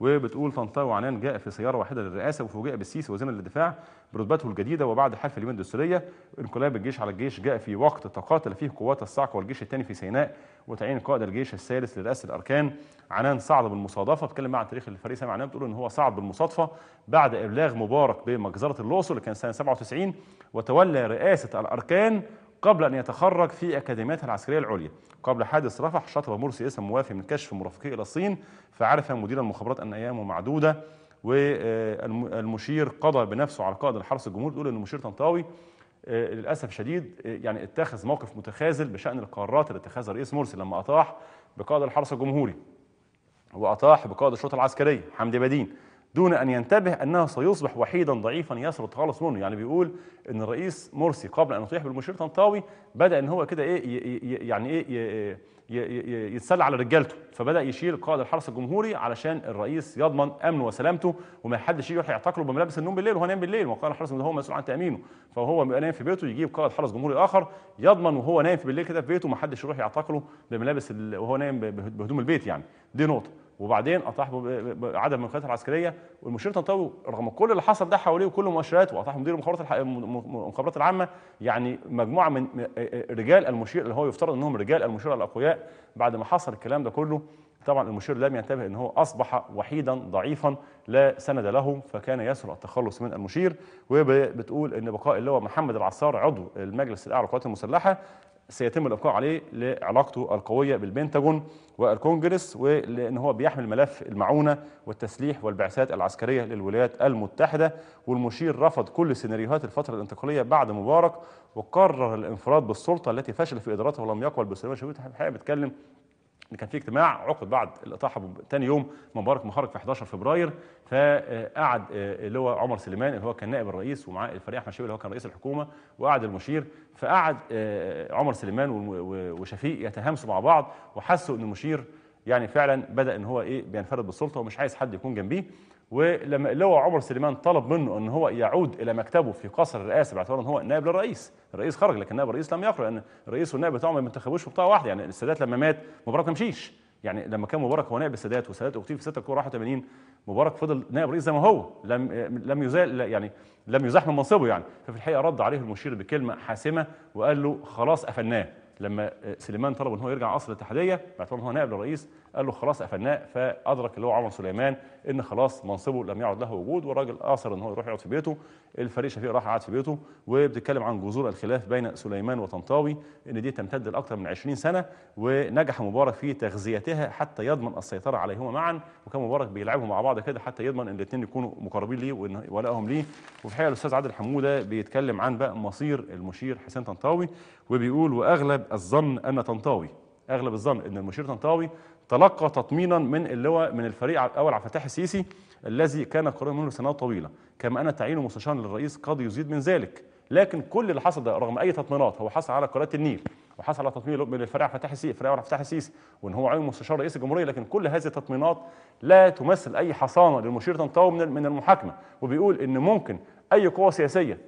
Speaker 1: وبتقول طنطاوي وعنان جاء في سياره واحده للرئاسه وفوجئ بالسيسي وزير الدفاع برتبته الجديده وبعد حلف اليمين الدستوريه انقلاب الجيش على الجيش جاء في وقت تقاتل فيه قوات الصعق والجيش الثاني في سيناء وتعيين قائد الجيش الثالث لرئاسه الاركان عنان صعد بالمصادفه اتكلم مع تاريخ الفريق سامي عنان بتقول ان هو صعد بالمصادفه بعد ابلاغ مبارك بمجزره الاقصر اللي كان سنه 97 وتولى رئاسه الاركان قبل أن يتخرج في أكاديميات العسكرية العليا قبل حادث رفح شطب مرسي اسم موافي من كشف مرافقيه إلى الصين فعرف مدير المخابرات أن أيامه معدودة والمشير قضى بنفسه على قائد الحرس الجمهوري بيقول أن المشير طنطاوي آه، للأسف شديد آه، يعني اتخذ موقف متخاذل بشأن القرارات اللي اتخذها الرئيس مرسي لما أطاح بقائد الحرس الجمهوري وأطاح بقائد الشرطة العسكرية حمدي بدين دون أن ينتبه أنه سيصبح وحيدا ضعيفا يسر التخلص منه يعني بيقول أن الرئيس مرسي قبل أن يطيح بالمشير طنطاوي بدأ أن هو كده إيه يعني إيه يتسلى على رجالته فبدأ يشيل قائد الحرس الجمهوري علشان الرئيس يضمن أمنه وسلامته وما حدش يروح يعتقله بملابس النوم بالليل وهو نايم بالليل وقائد الحرس هو مسؤول عن تأمينه فهو بيبقى نايم في بيته يجيب قائد حرس جمهوري آخر يضمن وهو نايم في بالليل كده في بيته ما حدش يروح يعتقله بملابس وهو نايم بهدوم البيت يعني دي نقطة وبعدين اطاح بعدد من القيادات العسكريه والمشير طنطاوي رغم كل اللي حصل ده حواليه وكل مؤشراته واطاح مدير المخابرات المخابرات العامه يعني مجموعه من آه، آه، رجال المشير اللي هو يفترض انهم رجال المشير الاقوياء بعد ما حصل الكلام ده كله طبعا المشير لم ينتبه ان هو اصبح وحيدا ضعيفا لا سند له فكان يسر التخلص من المشير وبتقول ان بقاء اللواء محمد العصار عضو المجلس الاعلى للقوات المسلحه سيتم الإبقاء عليه لعلاقته القوية بالبنتاجون والكونجرس ولأن هو بيحمل ملف المعونة والتسليح والبعثات العسكرية للولايات المتحدة والمشير رفض كل سيناريوهات الفترة الانتقالية بعد مبارك وقرر الانفراد بالسلطة التي فشل في إدارتها ولم يقبل بسلام الحقيقة بيتكلم ان كان في اجتماع عقد بعد الاطاحه ثاني يوم مبارك مخرج في 11 فبراير فقعد آه، اللي هو عمر سليمان اللي هو كان نائب الرئيس ومعاه الفريق احمد شوقي اللي هو كان رئيس الحكومه وقعد المشير فقعد آه، آه، عمر سليمان وشفيق يتهامسوا مع بعض وحسوا ان المشير يعني فعلا بدا ان هو ايه بينفرد بالسلطه ومش عايز حد يكون جنبيه ولما اللواء عمر سليمان طلب منه ان هو يعود الى مكتبه في قصر الرئاسه باعتبار ان هو نائب للرئيس، الرئيس خرج لكن نائب الرئيس لم يخرج لان الرئيس والنائب بتاعه ما بينتخبوش في بطاقه واحده يعني السادات لما مات مبارك ما مشيش، يعني لما كان مبارك هو نائب السادات والسادات اغتيل في الكوره 81 مبارك فضل نائب رئيس زي ما هو لم لم يزال يعني لم يزاح من منصبه يعني ففي الحقيقه رد عليه المشير بكلمه حاسمه وقال له خلاص قفلناه لما سليمان طلب ان هو يرجع قصر الاتحاديه باعتبار ان هو نائب للرئيس قال له خلاص قفلناه فادرك اللي هو عمر سليمان ان خلاص منصبه لم يعد له وجود والراجل اثر ان هو يروح يقعد في بيته الفريق شفيق راح قعد في بيته وبتتكلم عن جذور الخلاف بين سليمان وطنطاوي ان دي تمتد لاكثر من 20 سنه ونجح مبارك في تغذيتها حتى يضمن السيطره عليهما معا وكان مبارك بيلعبهم مع بعض كده حتى يضمن ان الاثنين يكونوا مقربين ليه ولائهم ليه وفي الحقيقه الاستاذ عادل حموده بيتكلم عن بقى مصير المشير حسين طنطاوي وبيقول واغلب الظن ان طنطاوي اغلب الظن ان المشير طنطاوي تلقى تطمينا من اللواء من الفريق الاول عبد الفتاح السيسي الذي كان قريبا منه سنوات طويله كما ان تعيينه مستشارا للرئيس قد يزيد من ذلك لكن كل اللي حصل ده رغم اي تطمينات هو حصل على قناه النيل وحصل على تطمين من الفريق عبد الفتاح السيسي الفريق عبد الفتاح السيسي وان هو عين مستشار رئيس الجمهوريه لكن كل هذه التطمينات لا تمثل اي حصانه للمشير طنطاوي من المحاكمه وبيقول ان ممكن اي قوه سياسيه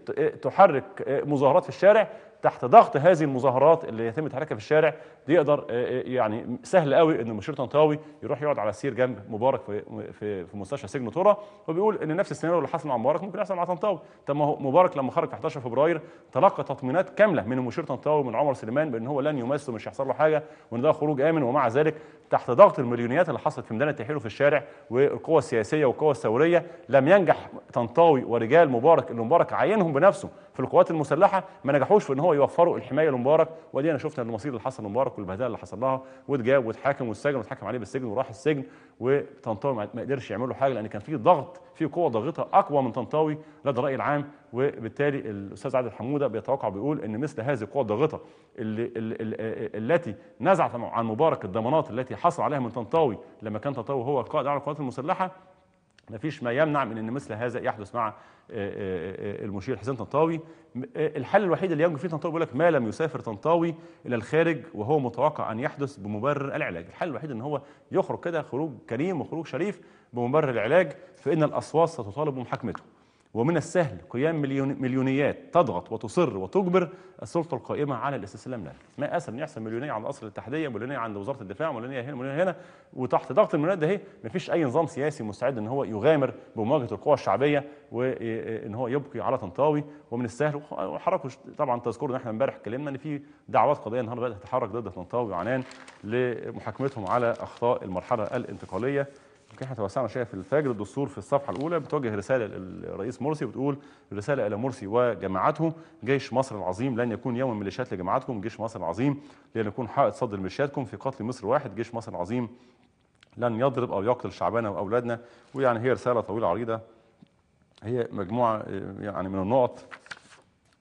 Speaker 1: تحرك آه، مظاهرات في الشارع تحت ضغط هذه المظاهرات اللي يتم تحركها في الشارع بيقدر آه، آه، يعني سهل قوي ان المشير طنطاوي يروح يقعد على السير جنب مبارك في في, في مستشفى سجن طوره وبيقول ان نفس السيناريو اللي حصل مع مبارك ممكن يحصل مع طنطاوي طب ما هو مبارك لما خرج في 11 فبراير تلقى تطمينات كامله من المشير طنطاوي ومن عمر سليمان بان هو لن يمس ومش هيحصل له حاجه وان ده خروج امن ومع ذلك تحت ضغط المليونيات اللي حصلت في ميدان التحرير وفي الشارع والقوى السياسيه والقوى الثوريه لم ينجح طنطاوي ورجال مبارك اللي مبارك عينهم بنفسه في القوات المسلحه ما نجحوش في ان هو يوفروا الحمايه لمبارك ودي انا شفنا المصير اللي حصل لمبارك والبهدله اللي حصل لها واتجاب واتحاكم واتسجن واتحكم عليه بالسجن وراح السجن وطنطاوي ما قدرش يعمل له حاجه لان كان في ضغط في قوه ضاغطه اقوى من طنطاوي لدى الراي العام وبالتالي الاستاذ عادل حموده بيتوقع بيقول ان مثل هذه القوه الضاغطه التي نزعت عن مبارك الضمانات التي حصل عليها من طنطاوي لما كان طنطاوي هو القائد على القوات المسلحه ما فيش ما يمنع من ان مثل هذا يحدث مع آه، آه، آه، المشير حسين طنطاوي الحل الوحيد اللي ينجو فيه طنطاوي بيقول لك ما لم يسافر طنطاوي الى الخارج وهو متوقع ان يحدث بمبرر العلاج الحل الوحيد ان هو يخرج كده خروج كريم وخروج شريف بمبرر العلاج فان الاصوات ستطالب بمحاكمته ومن السهل قيام مليونيات تضغط وتصر وتجبر السلطه القائمه على الاستسلام لها. ما اسهل ان يحصل مليونيه عند قصر الاتحاديه مليونية عند وزاره الدفاع مليونية هنا مليونية هنا وتحت ضغط المليونيات ده ما فيش اي نظام سياسي مستعد ان هو يغامر بمواجهه القوى الشعبيه وان إيه- إيه- هو يبقي على طنطاوي ومن السهل وحركوا طبعا تذكروا ان احنا امبارح اتكلمنا ان في دعوات قضية النهارده بدات تتحرك ضد طنطاوي وعنان لمحاكمتهم على اخطاء المرحله الانتقاليه احنا توسعنا شايف الفجر الدستور في الصفحه الاولى بتوجه رساله للرئيس مرسي وبتقول رساله الى مرسي وجماعته جيش مصر العظيم لن يكون يوم ميليشيات لجماعتكم جيش مصر العظيم لن يكون حائط صد لميليشياتكم في قتل مصر واحد جيش مصر العظيم لن يضرب او يقتل شعبنا واولادنا ويعني هي رساله طويله عريضه هي مجموعه يعني من النقط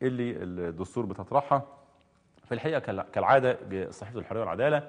Speaker 1: اللي الدستور بتطرحها في الحقيقه كالعاده صحيفه الحريه والعداله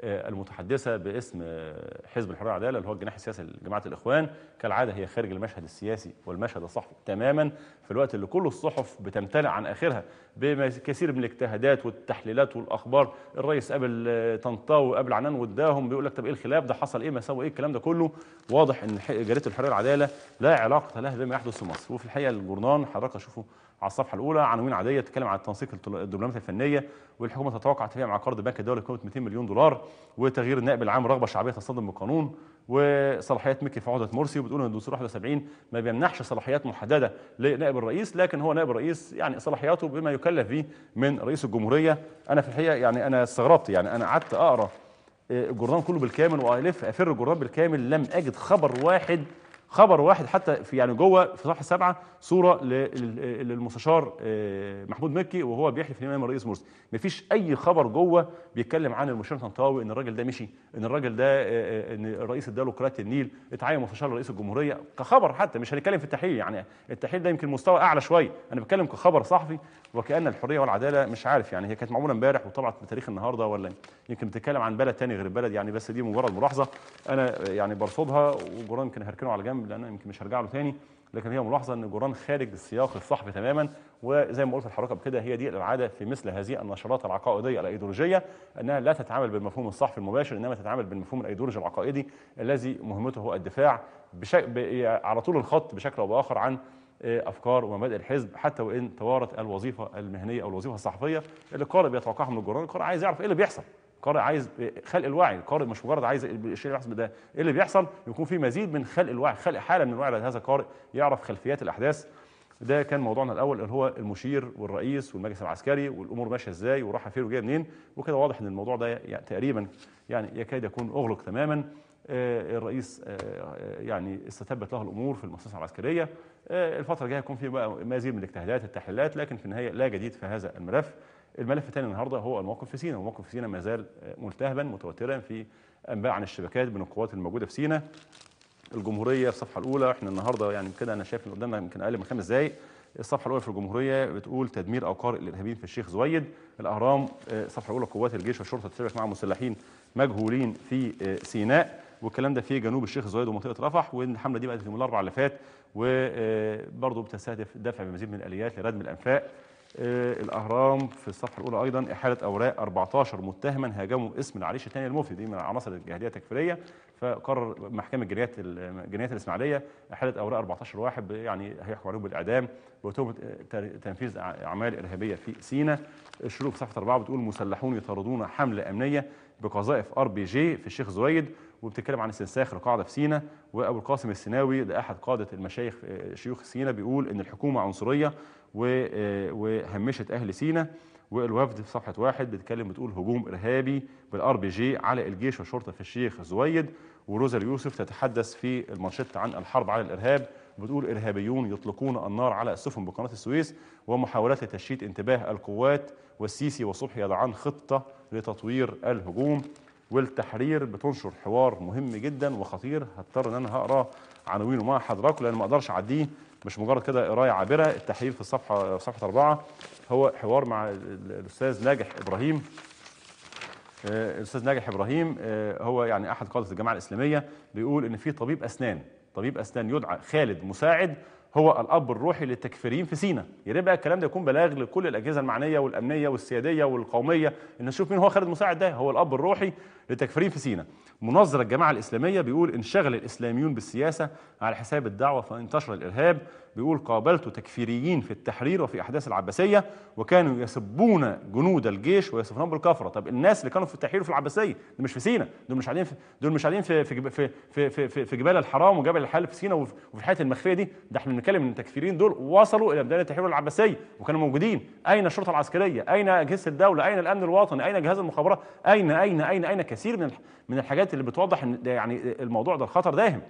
Speaker 1: آه، المتحدثة باسم آه، حزب الحرية والعدالة اللي هو الجناح السياسي لجماعة الإخوان كالعادة هي خارج المشهد السياسي والمشهد الصحفي تماما في الوقت اللي كل الصحف بتمتلئ عن آخرها بكثير من الاجتهادات والتحليلات والأخبار الرئيس قابل آه، طنطاوي قبل عنان وداهم بيقول لك طب إيه الخلاف ده حصل إيه ما سوى إيه الكلام ده كله واضح إن جريدة الحرية والعدالة لا علاقة لها بما يحدث في مصر وفي الحقيقة الجورنان حضرتك شوفوا على الصفحه الاولى عناوين عاديه تتكلم عن التنسيق الدبلوماسي الفنيه والحكومه تتوقع تبيع مع قرض البنك الدولي قيمه 200 مليون دولار وتغيير النائب العام رغبه شعبيه تصدم بالقانون وصلاحيات مكي في عهده مرسي وبتقول ان الدستور 71 ما بيمنحش صلاحيات محدده لنائب الرئيس لكن هو نائب الرئيس يعني صلاحياته بما يكلف به من رئيس الجمهوريه انا في الحقيقه يعني انا استغربت يعني انا قعدت اقرا آه، الجرنان كله بالكامل والف افر الجرنان بالكامل لم اجد خبر واحد خبر واحد حتى في يعني جوه في صفحه سبعه صوره للمستشار آه، محمود مكي وهو بيحلف امام الرئيس مرسي مفيش اي خبر جوه بيتكلم عن المشير طنطاوي ان الراجل ده مشي ان الراجل ده آه، آه، ان الرئيس اداله قراءه النيل اتعين مستشار رئيس الجمهوريه كخبر حتى مش هنتكلم في التحليل يعني التحليل ده يمكن مستوى اعلى شويه انا بتكلم كخبر صحفي وكان الحريه والعداله مش عارف يعني هي كانت معموله امبارح وطلعت بتاريخ النهارده ولا يمكن بتتكلم عن بلد تاني غير البلد يعني بس دي مجرد ملاحظه انا يعني برصدها وجرام يمكن هركنه على جنب الكلام لان انا يمكن مش هرجع له تاني لكن هي ملاحظه ان الجران خارج السياق الصحفي تماما وزي ما قلت الحركه بكده هي دي العاده في مثل هذه النشرات العقائديه الايديولوجيه انها لا تتعامل بالمفهوم الصحفي المباشر انما تتعامل بالمفهوم الايديولوجي العقائدي الذي مهمته هو الدفاع بشك... ب... على طول الخط بشكل او باخر عن آه، افكار ومبادئ الحزب حتى وان توارت الوظيفه المهنيه او الوظيفه الصحفيه اللي القارئ بيتوقعها من الجران القارئ عايز يعرف ايه اللي بيحصل قارئ عايز خلق الوعي القارئ مش مجرد عايز الشيء اللي بيحصل ده ايه اللي بيحصل يكون في مزيد من خلق الوعي خلق حاله من الوعي لهذا القارئ يعرف خلفيات الاحداث ده كان موضوعنا الاول اللي هو المشير والرئيس والمجلس العسكري والامور ماشيه ازاي ورايحه فين وجايه منين وكده واضح ان الموضوع ده يعني تقريبا يعني يكاد يكون اغلق تماما آه، الرئيس آه، آه، يعني استتبت له الامور في المؤسسه العسكريه الفتره الجايه هيكون في بقى مزيد من الاجتهادات التحليلات لكن في النهايه لا جديد في هذا الملف الملف الثاني النهارده هو الموقف في سينا الموقف في سينا ما زال ملتهبا متوترا في انباء عن الشبكات بين القوات الموجوده في سينا الجمهوريه الصفحه الاولى احنا النهارده يعني كده انا شايف ان قدامنا يمكن اقل من خمس دقائق الصفحه الاولى في الجمهوريه بتقول تدمير اوقار الارهابيين في الشيخ زويد الاهرام آه، الصفحه الاولى قوات الجيش والشرطه تتشابك مع مسلحين مجهولين في آه، سيناء والكلام ده في جنوب الشيخ زويد ومنطقه رفح وان الحمله دي بدات يوم الاربعاء اللي فات وبرضه آه، بتستهدف دفع بمزيد من الاليات لردم الانفاق الاهرام في الصفحه الاولى ايضا احاله اوراق 14 متهما هاجموا اسم العريش الثاني المفتي دي من عناصر الجاهليه التكفيريه فقرر محكمه جنايات الجنايات الاسماعيليه احاله اوراق 14 واحد يعني هيحكم عليهم بالاعدام وتهمة تنفيذ اعمال ارهابيه في سينا الشروق صفحه 4 بتقول مسلحون يطاردون حمله امنيه بقذائف ار بي جي في الشيخ زويد وبتتكلم عن استنساخ القاعده في سينا وابو القاسم السيناوي ده احد قاده المشايخ آه، شيوخ سينا بيقول ان الحكومه عنصريه آه، وهمشت اهل سينا والوفد في صفحه واحد بتتكلم بتقول هجوم ارهابي بالار بي جي على الجيش والشرطه في الشيخ زويد وروزا يوسف تتحدث في المانشيت عن الحرب على الارهاب بتقول إرهابيون يطلقون النار على السفن بقناة السويس ومحاولات لتشتيت انتباه القوات والسيسي وصبحي يضعان خطة لتطوير الهجوم والتحرير بتنشر حوار مهم جدا وخطير هضطر ان انا هقرا عناوينه مع حضراتكم لان ما اقدرش اعديه مش مجرد كده قرايه عابره التحرير في الصفحه في صفحه اربعه هو حوار مع الاستاذ ناجح ابراهيم آه، الاستاذ ناجح ابراهيم آه، هو يعني احد قاده الجماعه الاسلاميه بيقول ان في طبيب اسنان طبيب اسنان يدعى خالد مساعد هو الاب الروحي للتكفيريين في سينا يا ريت بقى الكلام ده يكون بلاغ لكل الاجهزه المعنيه والامنيه والسياديه والقوميه ان نشوف مين هو خالد مساعد ده هو الاب الروحي لتكفيرين في سينا منظر الجماعة الإسلامية بيقول انشغل الإسلاميون بالسياسة على حساب الدعوة فانتشر الإرهاب بيقول قابلت تكفيريين في التحرير وفي أحداث العباسية وكانوا يسبون جنود الجيش ويصفونهم بالكفرة طب الناس اللي كانوا في التحرير في العباسية دول مش في سينا دول مش قاعدين دول مش قاعدين في في في في في, في جبال الحرام وجبل الحل في سينا وفي الحياة المخفية دي ده احنا بنتكلم ان التكفيرين دول وصلوا إلى ميدان التحرير العباسية وكانوا موجودين أين الشرطة العسكرية أين أجهزة الدولة أين الأمن الوطني أين جهاز المخابرات أين أين أين أين, أين كثير من من الحاجات اللي بتوضح ان يعني الموضوع ده الخطر داهم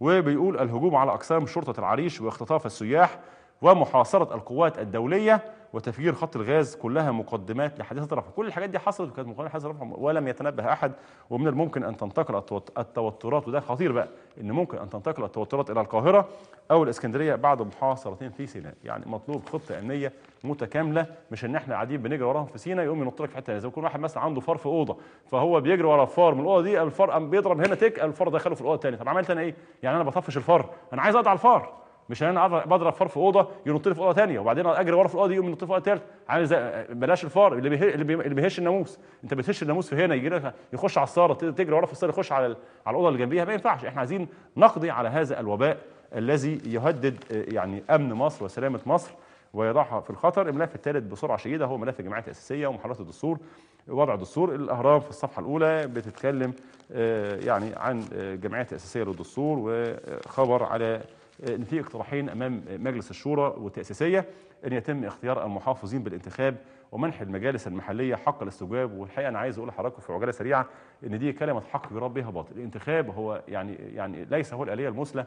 Speaker 1: وبيقول الهجوم على اقسام شرطه العريش واختطاف السياح ومحاصرة القوات الدولية وتفجير خط الغاز كلها مقدمات لحادثة رفح كل الحاجات دي حصلت وكانت مقدمة لحديث رفح ولم يتنبه أحد ومن الممكن أن تنتقل التوترات وده خطير بقى إن ممكن أن تنتقل التوترات إلى القاهرة أو الإسكندرية بعد محاصرتين في سيناء يعني مطلوب خطة أمنية متكاملة مش إن إحنا قاعدين بنجري وراهم في سيناء يقوم ينط لك حتة زي ما يكون واحد مثلا عنده فار في أوضة فهو بيجري ورا الفار من الأوضة دي الفار قام بيضرب هنا تك الفار دخله في الأوضة الثانية طب عملت أنا إيه؟ يعني أنا بطفش الفار أنا عايز أقطع الفار مش انا بضرب فار في اوضه ينط لي في اوضه ثانيه وبعدين اجري ورا في الاوضه يقوم ينط في اوضه ثالثه عامل زي بلاش الفار اللي بيهش اللي بيهش الناموس انت بتهش الناموس في هنا يجي لك يخش على الصاله تجري ورا في الصاله يخش على على الاوضه اللي جنبيها ما ينفعش احنا عايزين نقضي على هذا الوباء الذي يهدد يعني امن مصر وسلامه مصر ويضعها في الخطر الملف الثالث بسرعه شديده هو ملف الجماعات الاساسيه ومحاولات الدستور وضع الدستور الاهرام في الصفحه الاولى بتتكلم آه، يعني عن الجمعيات آه، الاساسيه للدستور وخبر على ان في اقتراحين امام مجلس الشورى والتاسيسيه ان يتم اختيار المحافظين بالانتخاب ومنح المجالس المحليه حق الاستجواب والحقيقه انا عايز اقول لحضراتكم في عجاله سريعه ان دي كلمه حق يراد بها باطل الانتخاب هو يعني يعني ليس هو الاليه المثلى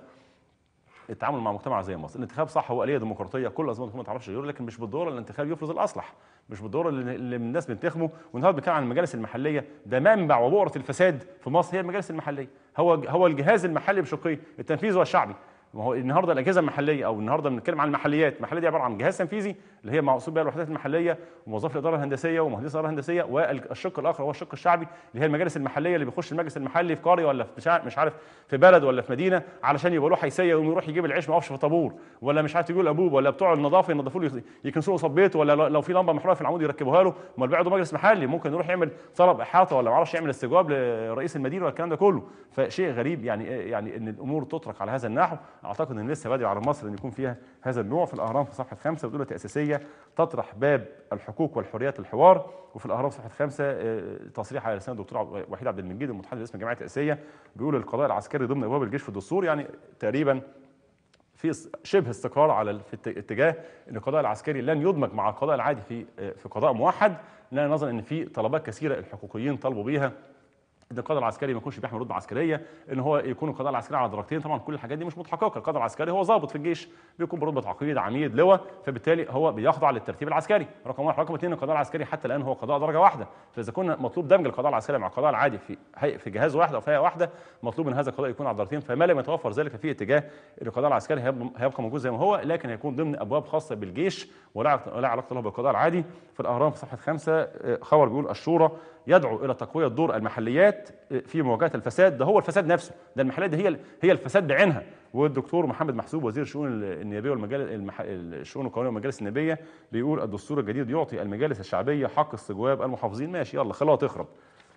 Speaker 1: التعامل مع مجتمع زي مصر الانتخاب صح هو آلية ديمقراطية كل أزمان ما تعرفش غيره لكن مش بالضرورة الانتخاب يفرض الأصلح مش بالضرورة اللي الناس بتنتخبه والنهارده بنتكلم عن المجالس المحلية ده منبع وبؤرة الفساد في مصر هي المجالس المحلية هو هو الجهاز المحلي بشقيه التنفيذ هو الشعبي ما هو النهارده الاجهزه المحليه او النهارده بنتكلم عن المحليات، المحليه دي عباره عن جهاز تنفيذي اللي هي مقصود بها الوحدات المحليه وموظفي الاداره الهندسيه ومهندس الاداره الهندسيه والشق الاخر هو الشق الشعبي اللي هي المجالس المحليه اللي بيخش المجلس المحلي في قريه ولا في مش عارف في بلد ولا في مدينه علشان يبقى له حيثيه يروح يجيب العيش ما يقفش في طابور ولا مش عارف يجيب ابوه ولا بتوع النظافه ينظفوا له يكنسوا له صبيته بيته ولا لو في لمبه محروقه في العمود يركبوها له، امال بعده مجلس محلي ممكن يروح يعمل طلب احاطه ولا ما يعمل استجواب لرئيس المدينه والكلام ده كله، فشيء غريب يعني إيه، يعني ان الامور تترك على هذا النحو اعتقد ان لسه بدري على مصر ان يكون فيها هذا النوع في الاهرام في صفحه خمسه بتقول تاسيسيه تطرح باب الحقوق والحريات الحوار وفي الاهرام صفحه خمسه آه، تصريح على لسان الدكتور وحيد عبد المجيد المتحدث باسم الجمعيه التاسيسيه بيقول القضاء العسكري ضمن ابواب الجيش في الدستور يعني تقريبا في شبه استقرار على في اتجاه ان القضاء العسكري لن يدمج مع القضاء العادي في آه، في قضاء موحد لا نظرا ان في طلبات كثيره الحقوقيين طلبوا بيها ان القضاء العسكري ما يكونش بيحمل رتبه عسكريه ان هو يكون القضاء العسكري على درجتين طبعا كل الحاجات دي مش متحققه القضاء العسكري هو ضابط في الجيش بيكون برتبه عقيد عميد لواء فبالتالي هو بيخضع للترتيب العسكري رقم واحد رقم اثنين القضاء العسكري حتى الان هو قضاء درجه واحده فاذا كنا مطلوب دمج القضاء العسكري مع القضاء العادي في في جهاز واحد او في هيئه واحده مطلوب ان هذا القضاء يكون على درجتين فما لم يتوفر ذلك ففي اتجاه ان القضاء العسكري هيبقى موجود زي ما هو لكن هيكون ضمن ابواب خاصه بالجيش ولا علاقه له بالقضاء العادي في الاهرام في صفحه خمسه آه، خبر بيقول الشورى يدعو الى تقويه دور المحليات في مواجهه الفساد ده هو الفساد نفسه ده المحليات دي هي هي الفساد بعينها والدكتور محمد محسوب وزير الشؤون النيابيه والمجال المح... الشؤون القانونيه والمجالس النيابيه بيقول الدستور الجديد يعطي المجالس الشعبيه حق استجواب المحافظين ماشي يلا خلوها تخرب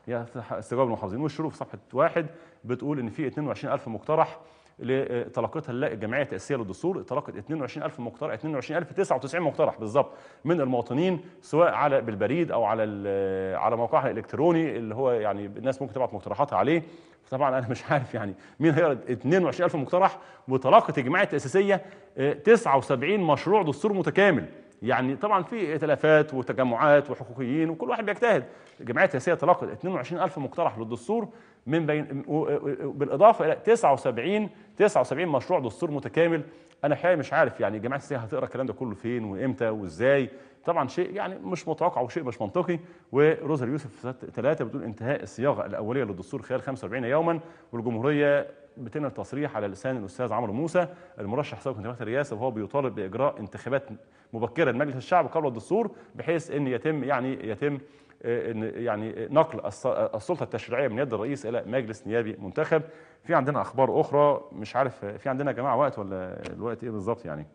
Speaker 1: يا استجواب المحافظين والشروط في صفحه واحد بتقول ان في 22000 مقترح لطلقتها اللجنه الجمعيه التاسيسيه للدستور اطلاقت 22000 مقترح 22099 مقترح بالظبط من المواطنين سواء على بالبريد او على على موقعها الالكتروني اللي هو يعني الناس ممكن تبعت مقترحاتها عليه طبعا انا [laughs] مش عارف يعني مين هيقرا 22000 مقترح بطلاقه الجمعيه التاسيسيه 79 آه، مشروع دستور متكامل يعني طبعا في ائتلافات وتجمعات وحقوقيين وكل واحد بيجتهد الجمعيه التاسيسيه طلاقه 22000 مقترح للدستور من بين بالاضافه الى 79 79 مشروع دستور متكامل انا حقيقه مش عارف يعني جماعه السياسه هتقرا الكلام ده كله فين وامتى وازاي طبعا شيء يعني مش متوقع وشيء مش منطقي وروزر يوسف ثلاثه بتقول انتهاء الصياغه الاوليه للدستور خلال 45 يوما والجمهوريه بتنقل تصريح على لسان الاستاذ عمرو موسى المرشح سابقا انتخابات الرئاسه وهو بيطالب باجراء انتخابات مبكره لمجلس الشعب قبل الدستور بحيث ان يتم يعني يتم آه، يعني آه، نقل آه، السلطه التشريعيه من يد الرئيس الى مجلس نيابي منتخب في عندنا اخبار اخرى مش عارف في عندنا يا جماعه وقت ولا الوقت ايه بالظبط يعني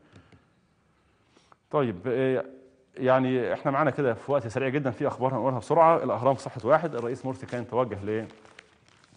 Speaker 1: طيب يعني احنا معانا كده في وقت سريع جدا في اخبار هنقولها بسرعه الاهرام صحه واحد الرئيس مرسي كان توجه ليه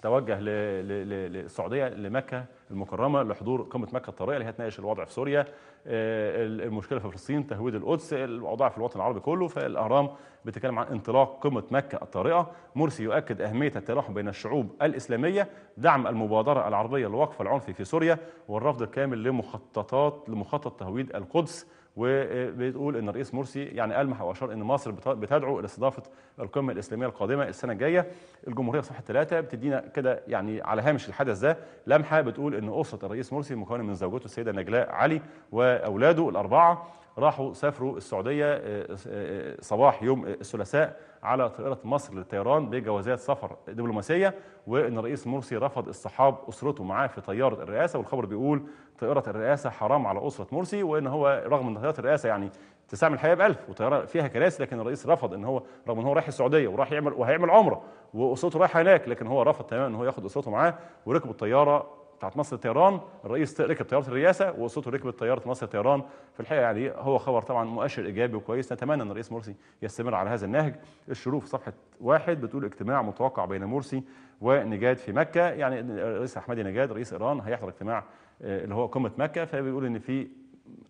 Speaker 1: توجه للسعوديه لمكه المكرمه لحضور قمه مكه الطارئه اللي هتناقش الوضع في سوريا آه، المشكله في فلسطين تهويد القدس الاوضاع في الوطن العربي كله فالاهرام بتتكلم عن انطلاق قمه مكه الطارئه مرسي يؤكد اهميه التلاحم بين الشعوب الاسلاميه دعم المبادره العربيه لوقف العنف في سوريا والرفض الكامل لمخططات لمخطط تهويد القدس وبتقول ان الرئيس مرسي يعني المح واشار ان مصر بتدعو الى استضافه القمه الاسلاميه القادمه السنه الجايه الجمهوريه صفحه ثلاثه بتدينا كده يعني على هامش الحدث ده لمحه بتقول ان اسره الرئيس مرسي مكونه من زوجته السيده نجلاء علي واولاده الاربعه راحوا سافروا السعوديه آه، آه، آه، صباح يوم الثلاثاء على طائره مصر للطيران بجوازات سفر دبلوماسيه وان الرئيس مرسي رفض اصطحاب اسرته معاه في طياره الرئاسه والخبر بيقول طائره الرئاسه حرام على اسره مرسي وان هو رغم ان طائره الرئاسه يعني تستعمل الحقيقه ب 1000 فيها كراسي لكن الرئيس رفض ان هو رغم ان هو رايح السعوديه وراح يعمل وهيعمل عمره واسرته رايحه هناك لكن هو رفض تماما ان هو ياخد اسرته معاه وركب الطياره بتاعت مصر الطيران الرئيس ركب طياره الرئاسه واسرته ركبت طياره مصر الطيران في الحقيقه يعني هو خبر طبعا مؤشر ايجابي وكويس نتمنى ان الرئيس مرسي يستمر على هذا النهج الشروف صفحه واحد بتقول اجتماع متوقع بين مرسي ونجاد في مكه يعني الرئيس احمدي نجاد رئيس ايران هيحضر اجتماع آه، اللي هو قمه مكه فبيقول ان في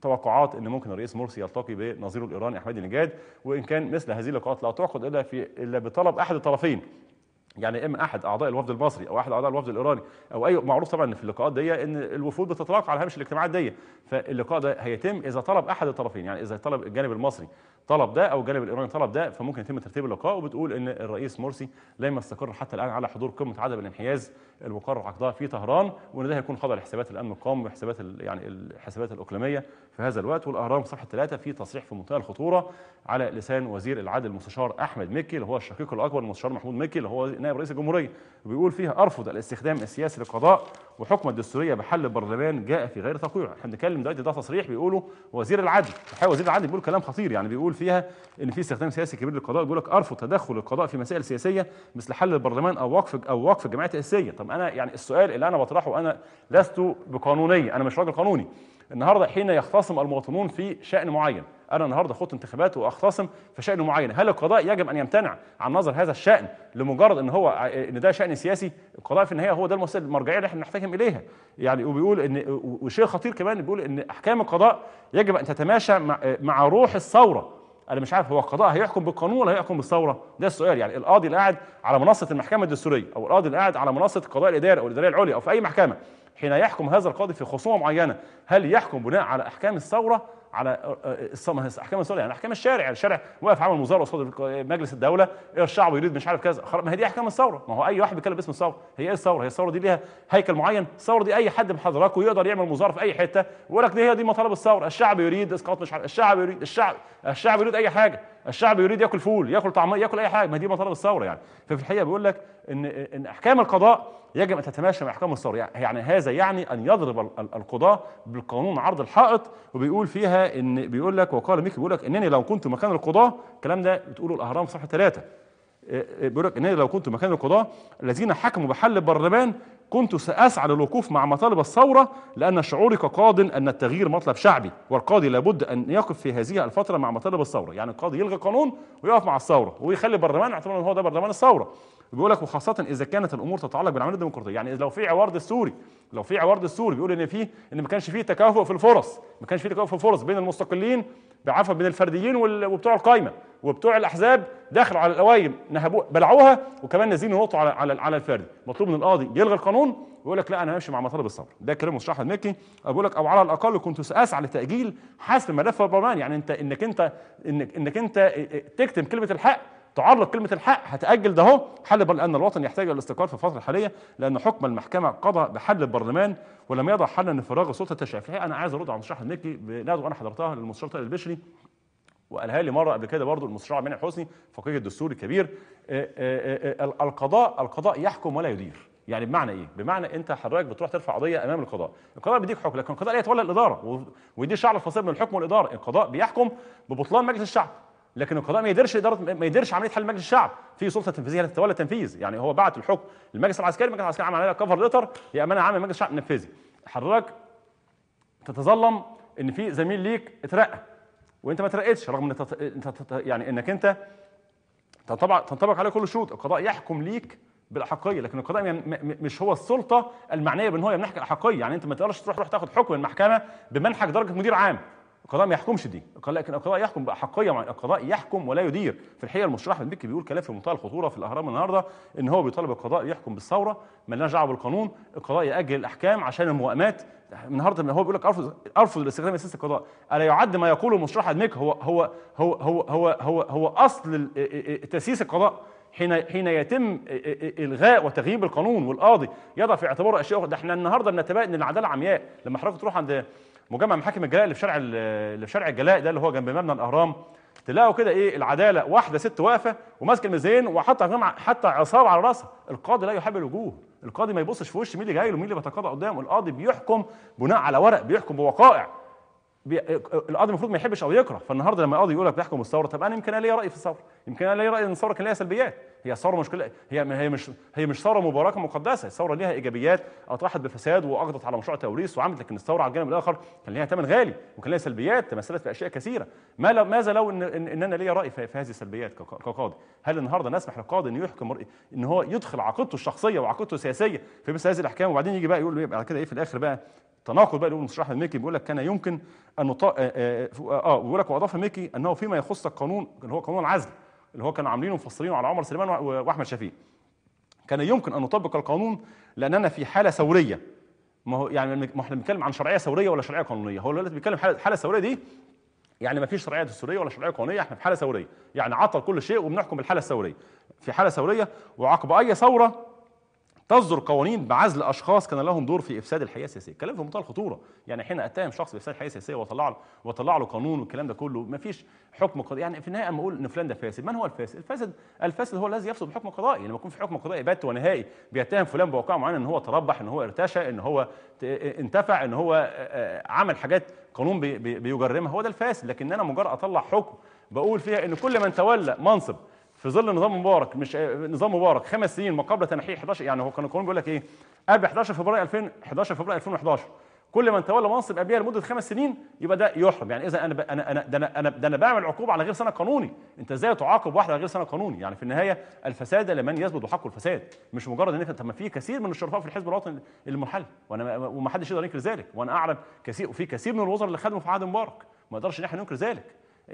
Speaker 1: توقعات ان ممكن الرئيس مرسي يلتقي بنظيره الايراني احمد نجاد وان كان مثل هذه اللقاءات لا تعقد الا في الا بطلب احد الطرفين يعني اما احد اعضاء الوفد المصري او احد اعضاء الوفد الايراني او اي معروف طبعا ان في اللقاءات دي ان الوفود بتتلاقى على هامش الاجتماعات دي فاللقاء ده هيتم اذا طلب احد الطرفين يعني اذا طلب الجانب المصري طلب ده او الجانب الايراني طلب ده فممكن يتم ترتيب اللقاء وبتقول ان الرئيس مرسي لم يستقر حتى الان على حضور قمه عدم الانحياز المقرر عقدها في طهران وان ده هيكون خاضع لحسابات الامن القومي وحسابات يعني الحسابات الاقليميه في هذا الوقت والأهرام صفحة 3 في تصريح في منتهى الخطورة على لسان وزير العدل المستشار أحمد مكي اللي هو الشقيق الأكبر المستشار محمود مكي اللي هو نائب رئيس الجمهورية بيقول فيها أرفض الاستخدام السياسي للقضاء وحكم الدستورية بحل البرلمان جاء في غير تقويع احنا بنتكلم دلوقتي ده تصريح بيقوله وزير العدل وزير العدل بيقول كلام خطير يعني بيقول فيها ان في استخدام سياسي كبير للقضاء بيقول لك ارفض تدخل القضاء في مسائل سياسيه مثل حل البرلمان او وقف او وقف الجمعيات السياسيه طب انا يعني السؤال اللي انا بطرحه انا لست بقانوني انا مش راجل قانوني النهارده حين يختصم المواطنون في شأن معين انا النهارده خدت انتخابات واختصم في شأن معين هل القضاء يجب ان يمتنع عن نظر هذا الشأن لمجرد ان هو ان ده شأن سياسي القضاء في النهايه هو ده المرجعيه اللي احنا بنحتكم اليها يعني وبيقول ان وشيء خطير كمان بيقول ان احكام القضاء يجب ان تتماشى مع, مع روح الثوره انا مش عارف هو القضاء هيحكم بالقانون ولا هيحكم بالثوره ده السؤال يعني القاضي اللي قاعد على منصه المحكمه الدستوريه او القاضي اللي قاعد على منصه القضاء الاداري او الاداريه العليا او في اي محكمه حين يحكم هذا القاضي في خصومه معينه هل يحكم بناء على احكام الثوره على آه، آه، احكام الثوره يعني احكام الشارع الشارع واقف عمل مظاهره قصاد مجلس الدوله الشعب يريد مش عارف كذا ما هي دي احكام الثوره ما هو اي واحد بيتكلم باسم الثوره هي ايه الثوره هي الثوره دي ليها هيكل معين الثوره دي اي حد من حضراتكم يقدر يعمل مظاهره في اي حته ويقول لك دي هي دي مطالب الثوره الشعب يريد اسقاط مش عارف الشعب يريد الشعب الشعب يريد اي حاجه الشعب يريد ياكل فول ياكل طعميه ياكل اي حاجه ما دي مطالب الثوره يعني ففي الحقيقه بيقول لك ان ان احكام القضاء يجب ان تتماشى مع احكام الثوره يعني, يعني هذا يعني ان يضرب القضاه بالقانون عرض الحائط وبيقول فيها ان بيقول لك وقال ميكي بيقول لك انني لو كنت مكان القضاه الكلام ده بتقوله الاهرام صفحه ثلاثه بيقول لك انني لو كنت مكان القضاه الذين حكموا بحل البرلمان كنت سأسعى للوقوف مع مطالب الثورة لأن شعوري قاض أن التغيير مطلب شعبي والقاضي لابد أن يقف في هذه الفترة مع مطالب الثورة يعني القاضي يلغي قانون ويقف مع الثورة ويخلي برلمان اعتبر هو ده برلمان الثورة بيقول لك وخاصه اذا كانت الامور تتعلق بالعمليه الديمقراطيه يعني لو في عوارض السوري لو في عوارض السوري بيقول ان في ان ما كانش فيه تكافؤ في الفرص ما كانش فيه تكافؤ في الفرص بين المستقلين بعفوا بين الفرديين وبتوع القايمه وبتوع الاحزاب دخلوا على القوايم نهبوها بلعوها وكمان نازلين ينطوا على على على الفردي مطلوب من القاضي يلغي القانون ويقول لك لا انا همشي مع مطالب الثوره ده كلام مصطفى احمد مكي بيقول لك او على الاقل كنت سأسعى لتاجيل حسم ملف البرلمان يعني انت انك انت انك انك انت تكتم كلمه الحق تعرض كلمه الحق هتاجل ده اهو حل لان الوطن يحتاج الى الاستقرار في الفتره الحاليه لان حكم المحكمه قضى بحل البرلمان ولم يضع حلا لفراغ السلطه التشريعيه انا عايز ارد على مستشار حنكي بندوه انا حضرتها للمستشار طارق البشري وقالها لي مره قبل كده برضه المستشار منعم حسني فقيه الدستور الكبير آه، آه، آه، القضاء القضاء يحكم ولا يدير يعني بمعنى ايه؟ بمعنى انت حضرتك بتروح ترفع قضيه امام القضاء، القضاء بيديك حكم لكن القضاء لا يتولى الاداره ودي شعر الفصيل من الحكم والاداره، القضاء بيحكم ببطلان مجلس الشعب لكن القضاء ما يقدرش اداره ما يقدرش عمليه حل مجلس الشعب في سلطه تنفيذيه تتولى التنفيذ يعني هو بعت الحكم للمجلس العسكري المجلس العسكري عمل عليها كفر ليتر هي امانه عامه مجلس الشعب النفاذي حضرتك تتظلم ان في زميل ليك اترقى وانت ما ترقيتش رغم ان انت يعني انك انت تنطبق عليه كل الشروط القضاء يحكم ليك بالاحقيه لكن القضاء مش هو السلطه المعنيه بان هو يمنحك الاحقيه يعني انت ما تقدرش تروح تروح تاخد حكم المحكمه بمنحك درجه مدير عام القضاء ما يحكمش دي لكن القضاء يحكم باحقيه مع القضاء يحكم ولا يدير في الحقيقه المشرح بن مكي بيقول كلام في منتهى الخطوره في الاهرام النهارده ان هو بيطالب القضاء يحكم بالثوره مالناش دعوه بالقانون القضاء ياجل الاحكام عشان الموائمات النهارده هو بيقول لك ارفض ارفض الاستخدام اساس القضاء الا يعد ما يقوله المشرح بن مكي هو هو هو هو هو هو, هو اصل تاسيس القضاء حين حين يتم الغاء وتغييب القانون والقاضي يضع في اعتباره اشياء اخرى ده احنا النهارده بنتباهى ان العداله عمياء لما حضرتك تروح عند مجمع محاكم الجلاء اللي في شارع اللي في شارع الجلاء ده اللي هو جنب مبنى الاهرام تلاقوا كده ايه العداله واحده ست واقفه وماسكه الميزان وحاطه جمع حتى عصابه على راسها القاضي لا يحب الوجوه القاضي ما يبصش في وش مين اللي جاي له مين اللي بيتقاضى قدامه القاضي بيحكم بناء على ورق بيحكم بوقائع بي... القاضي المفروض ما يحبش او يكره فالنهارده لما القاضي يقول لك بيحكم الثوره طب انا يمكن انا ليا راي في الثوره يمكن انا ليا راي ان الثوره كان ليها سلبيات هي ثوره مشكله هي هي مش هي مش ثوره مباركه مقدسه الثوره ليها ايجابيات اطاحت آه، بفساد واقضت على مشروع توريث وعملت لكن الثوره على الجانب الاخر كان ليها ثمن غالي وكان ليها سلبيات تمثلت في اشياء كثيره ما لو ماذا لو ان, إن, إن انا ليا راي في, في هذه السلبيات كقاضي هل النهارده نسمح للقاضي انه يحكم ان هو يدخل عقيدته الشخصيه وعقيدته السياسيه في مثل هذه الاحكام وبعدين يجي بقى يقول له بعد كده ايه في الاخر بقى تناقض بقى يقول مصرح ميكي بيقول لك كان يمكن ان اه, آه, آه, آه, آه، لك واضاف ميكي انه فيما يخص القانون اللي هو قانون العزل اللي هو كانوا عاملينه مفصلينه على عمر سليمان واحمد شفيق كان يمكن ان نطبق القانون لاننا في حاله ثوريه ما هو يعني ما احنا بنتكلم عن شرعيه ثوريه ولا شرعيه قانونيه هو اللي بيتكلم حاله حاله ثوريه دي يعني ما فيش شرعيه دستوريه ولا شرعيه قانونيه احنا في حاله ثوريه يعني عطل كل شيء وبنحكم بالحاله الثوريه في حاله ثوريه وعقب اي ثوره تصدر قوانين بعزل اشخاص كان لهم دور في افساد الحياه السياسيه كلام في منتهى الخطوره يعني حين اتهم شخص بافساد الحياه السياسيه وطلع له وطلع له قانون والكلام ده كله ما فيش حكم قضائي يعني في النهايه اما اقول ان فلان ده فاسد من هو الفاسد الفاسد الفاسد هو الذي يفسد بحكم قضائي لما يكون في حكم قضائي بات ونهائي بيتهم فلان بواقعه معينه ان هو تربح ان هو ارتشى ان هو انتفع ان هو عمل حاجات قانون بيجرمها هو ده الفاسد لكن انا مجرد اطلع حكم بقول فيها ان كل من تولى منصب في ظل نظام مبارك مش آه، نظام مبارك خمس سنين ما قبل تنحيه 11 يعني هو كان القانون بيقول لك ايه قبل 11 فبراير 2000 11 فبراير 2011 كل من تولى منصب ابيها لمده خمس سنين يبقى ده يحرم يعني اذا انا انا انا ده انا ده انا بعمل عقوبه على غير سنه قانوني انت ازاي تعاقب واحد على غير سنه قانوني يعني في النهايه الفساد لمن يثبت حقه الفساد مش مجرد انك طب ما في كثير من الشرفاء في الحزب الوطني المنحل وانا وما حدش يقدر ينكر ذلك وانا اعلم كثير وفي كثير من الوزراء اللي خدموا في عهد مبارك ما يقدرش ان احنا ننكر ذلك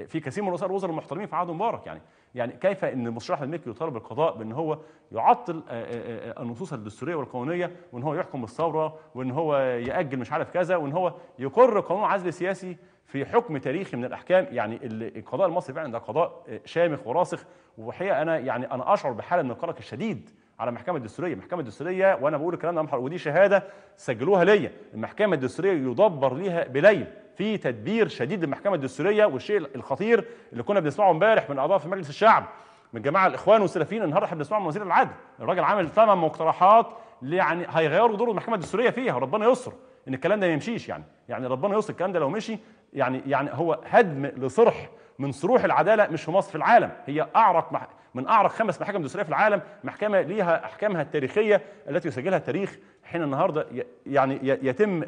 Speaker 1: في كثير من رؤساء الوزراء المحترمين في عهد مبارك يعني يعني كيف ان المصلحه الملكي يطالب القضاء بان هو يعطل آه، آه، آه، النصوص الدستوريه والقانونيه وان هو يحكم الثوره وان هو ياجل مش عارف كذا وان هو يقر قانون عزل سياسي في حكم تاريخي من الاحكام يعني القضاء المصري فعلا ده قضاء شامخ وراسخ وحقيقه انا يعني انا اشعر بحاله من القلق الشديد على المحكمه الدستوريه، المحكمه الدستوريه وانا بقول الكلام ده ودي شهاده سجلوها ليا، المحكمه الدستوريه يدبر ليها بليل في تدبير شديد للمحكمه الدستوريه والشيء الخطير اللي كنا بنسمعه امبارح من اعضاء في مجلس الشعب من جماعه الاخوان والسلفيين النهارده احنا بنسمعه من وزير العدل الراجل عامل ثمان مقترحات يعني هيغيروا دور المحكمه الدستوريه فيها ربنا يستر ان الكلام ده ما يمشيش يعني يعني ربنا يستر الكلام ده لو مشي يعني يعني هو هدم لصرح من صروح العداله مش في مصر في العالم هي اعرق من اعرق خمس محاكم دستوريه في العالم محكمه ليها احكامها التاريخيه التي يسجلها التاريخ حين النهارده يعني يتم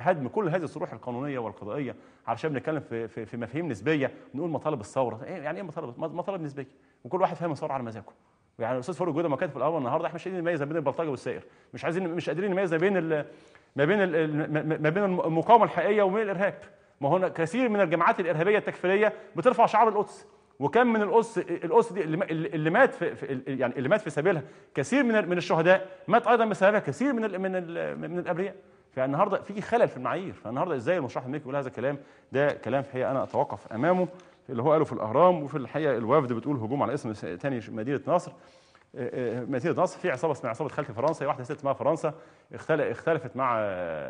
Speaker 1: هدم كل هذه الصروح القانونيه والقضائيه علشان بنتكلم في في مفاهيم نسبيه نقول مطالب الثوره إيه، يعني ايه مطالب مطالب نسبيه وكل واحد فاهم الثوره على مزاجه يعني الاستاذ فاروق جوده ما كان في الاول النهارده احنا مش قادرين نميز بين البلطجه والسائر مش عايزين مش قادرين نميز ما بين ال ما بين ما بين المقاومه الحقيقيه وبين الارهاب ما هو كثير من الجماعات الارهابيه التكفيريه بترفع شعار القدس وكم من الأس الأس دي اللي مات في يعني اللي مات في سبيلها كثير من من الشهداء مات أيضا بسببها كثير من الـ من الـ من الأبرياء فالنهارده في خلل في المعايير فالنهارده ازاي المشرح الملكي بيقول هذا الكلام ده كلام في الحقيقه انا اتوقف امامه اللي هو قاله في الاهرام وفي الحقيقه الوفد بتقول هجوم على اسم ثاني مدينه نصر مسيره نصر في عصابه اسمها عصابه خلف فرنسا هي واحده ست اسمها فرنسا اختلفت مع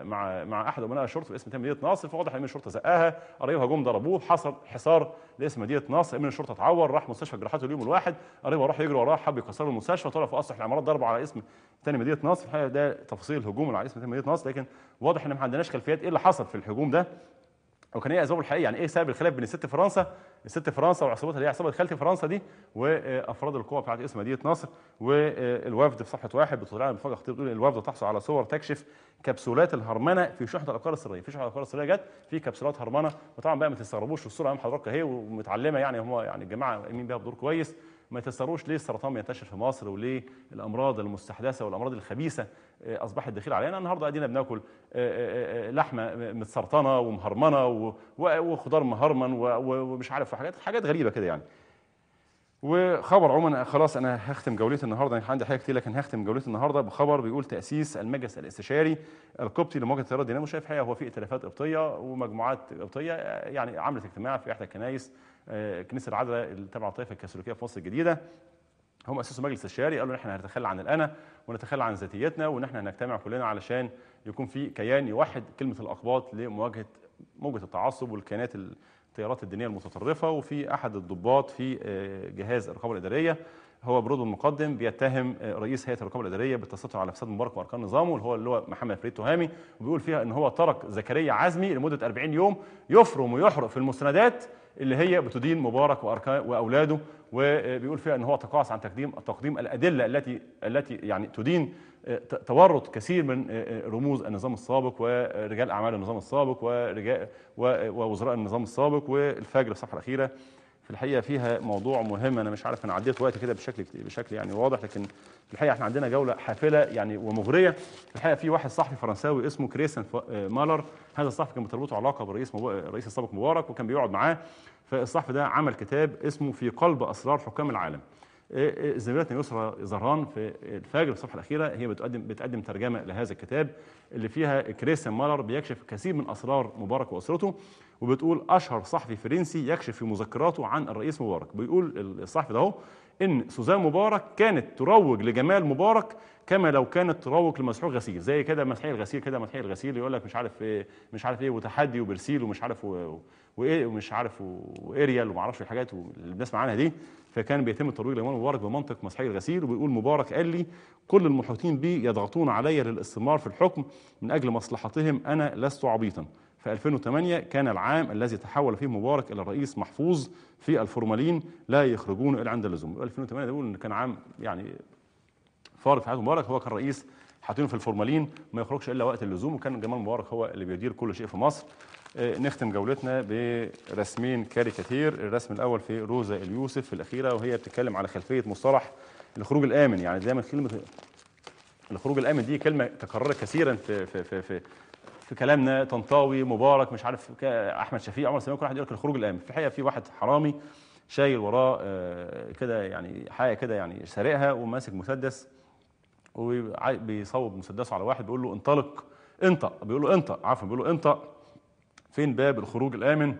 Speaker 1: مع مع احد امناء الشرطه باسم مدينه ناصر فواضح ان امين الشرطه زقها قريبها جم ضربوه حصل حصار لاسم مدينه ناصر امين الشرطه اتعور راح مستشفى جراحته اليوم الواحد قريبها راح يجري وراه حب يكسروا المستشفى طلع في اسرح العمارات ضربوا على اسم تاني مدينه ناصر الحقيقه ده تفاصيل هجوم على اسم تاني مدينه ناصر لكن واضح ان ما عندناش خلفيات ايه اللي حصل في الهجوم ده او كان ايه اسبابه الحقيقيه يعني ايه سبب الخلاف بين الست فرنسا الست فرنسا وعصابتها اللي هي عصابه خالتي فرنسا دي وافراد القوه بتاعت اسم مدينه نصر والوفد في صفحه واحد بتطلع لنا مفاجاه خطيره بتقول الوفد تحصل على صور تكشف كبسولات الهرمنه في شحنه الافكار السريه في شحنه الافكار السريه جت في كبسولات هرمنه وطبعا بقى ما تستغربوش الصوره امام حضراتكم اهي ومتعلمه يعني هم يعني الجماعه قايمين بيها بدور كويس ما تستغربوش ليه السرطان بينتشر في مصر وليه الامراض المستحدثه والامراض الخبيثه آه، اصبحت دخيله علينا النهارده ادينا بناكل آه، آه، لحمه متسرطنه ومهرمنه وخضار مهرمن ومش عارف حاجات حاجات غريبه كده يعني وخبر عموما خلاص انا هختم جولتي النهارده انا عندي حاجه كتير لكن هختم جولتي النهارده بخبر بيقول تاسيس المجلس الاستشاري القبطي لمواجهه التيار الدينامو شايف حقيقه هو في ائتلافات قبطيه ومجموعات قبطيه يعني عملت اجتماع في احدى الكنائس كنيسه العذراء تبع الطائفه الكاثوليكيه في مصر الجديده هم اسسوا مجلس استشاري قالوا ان احنا هنتخلى عن الانا ونتخلى عن ذاتيتنا وان احنا هنجتمع كلنا علشان يكون في كيان يوحد كلمه الاقباط لمواجهه موجه التعصب والكيانات التيارات الدينيه المتطرفه وفي احد الضباط في آه، جهاز الرقابه الاداريه هو برود المقدم بيتهم آه، رئيس هيئه الرقابه الاداريه بالتستر على فساد مبارك واركان نظامه اللي هو اللي هو محمد فريد تهامي وبيقول فيها ان هو ترك زكريا عزمي لمده 40 يوم يفرم ويحرق في المستندات اللي هي بتدين مبارك واركان واولاده وبيقول فيها ان هو تقاعس عن تقديم تقديم الادله التي التي يعني تدين آه، تورط كثير من آه، آه، رموز النظام السابق ورجال اعمال النظام السابق ورجال ووزراء النظام السابق والفجر الصفحه الاخيره في الحقيقه فيها موضوع مهم انا مش عارف انا عديت وقت كده بشكل بشكل يعني واضح لكن في الحقيقه احنا عندنا جوله حافله يعني ومغريه في الحقيقه في واحد صحفي فرنساوي اسمه كريسن مالر هذا الصحفي كان بتربطه علاقه بالرئيس مبو... الرئيس السابق مبارك وكان بيقعد معاه فالصحفي ده عمل كتاب اسمه في قلب اسرار حكام العالم إيه، إيه، زميلتنا يسرى زهران في الفجر الصفحه الاخيره هي بتقدم بتقدم ترجمه لهذا الكتاب اللي فيها كريستيان مالر بيكشف كثير من اسرار مبارك واسرته وبتقول اشهر صحفي فرنسي يكشف في مذكراته عن الرئيس مبارك بيقول الصحفي ده ان سوزان مبارك كانت تروج لجمال مبارك كما لو كانت تروج لمسحوق غسيل زي كده مسحوق الغسيل كده مسحوق الغسيل يقول لك مش عارف ايه مش عارف ايه وتحدي وبرسيل ومش عارف وايه ومش عارف واريال وما اعرفش الحاجات اللي بنسمع عنها دي فكان بيتم الترويج لجمال مبارك بمنطق مسحوق الغسيل وبيقول مبارك قال لي كل المحيطين بي يضغطون علي للاستمرار في الحكم من اجل مصلحتهم انا لست عبيطا في 2008 كان العام الذي تحول فيه مبارك إلى الرئيس محفوظ في الفورمالين لا يخرجون إلا عند اللزوم 2008 بيقول إن كان عام يعني فارق في حياة مبارك هو كان رئيس حاطينه في الفورمالين ما يخرجش إلا وقت اللزوم وكان جمال مبارك هو اللي بيدير كل شيء في مصر آه، نختم جولتنا برسمين كاريكاتير الرسم الأول في روزا اليوسف في الأخيرة وهي بتتكلم على خلفية مصطلح الخروج الآمن يعني دايما كلمة الخروج الآمن دي كلمة تكررت كثيرا في في في في كلامنا طنطاوي مبارك مش عارف احمد شفيق عمر سليمان كل واحد يقول لك الخروج الامن في الحقيقه في واحد حرامي شايل وراه آه، كده يعني حاجه كده يعني سارقها وماسك مسدس وبيصوب مسدسه على واحد بيقول له انطلق انطق بيقول له انطق عفوا بيقول له انطق فين باب الخروج الامن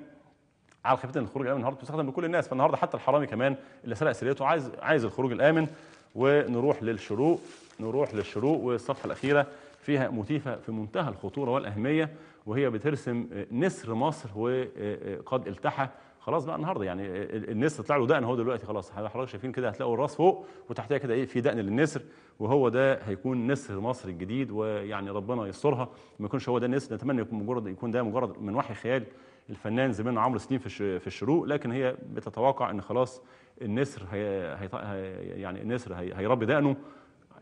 Speaker 1: على خفيف ان الخروج الامن النهارده بيستخدم لكل الناس فالنهارده حتى الحرامي كمان اللي سرق سريته عايز عايز الخروج الامن ونروح للشروق نروح للشروق والصفحه الاخيره فيها موتيفة في منتهى الخطورة والأهمية وهي بترسم نسر مصر وقد التحى خلاص بقى النهارده يعني النسر طلع له دقن اهو دلوقتي خلاص حضرتك شايفين كده هتلاقوا الراس فوق وتحتها كده ايه في دقن للنسر وهو ده هيكون نسر مصر الجديد ويعني ربنا يسترها ما يكونش هو ده النسر نتمنى يكون مجرد يكون ده مجرد من وحي خيال الفنان زميلنا عمرو سليم في في الشروق لكن هي بتتوقع ان خلاص النسر هي, هي يعني النسر هي هيربي دقنه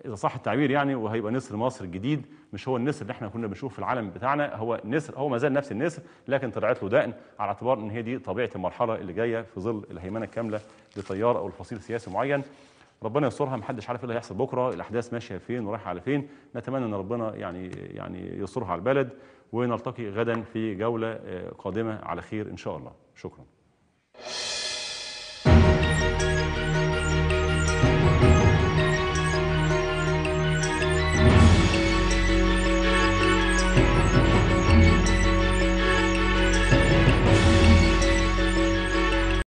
Speaker 1: اذا صح التعبير يعني وهيبقى نسر مصر الجديد مش هو النسر اللي احنا كنا بنشوفه في العالم بتاعنا هو نسر هو ما زال نفس النسر لكن طلعت له دقن على اعتبار ان هي دي طبيعه المرحله اللي جايه في ظل الهيمنه الكامله لتيار او لفصيل سياسي معين ربنا يسترها محدش عارف ايه اللي هيحصل بكره الاحداث ماشيه فين ورايحه على فين نتمنى ان ربنا يعني يعني يسترها على البلد ونلتقي غدا في جوله آه، قادمه على خير ان شاء الله شكرا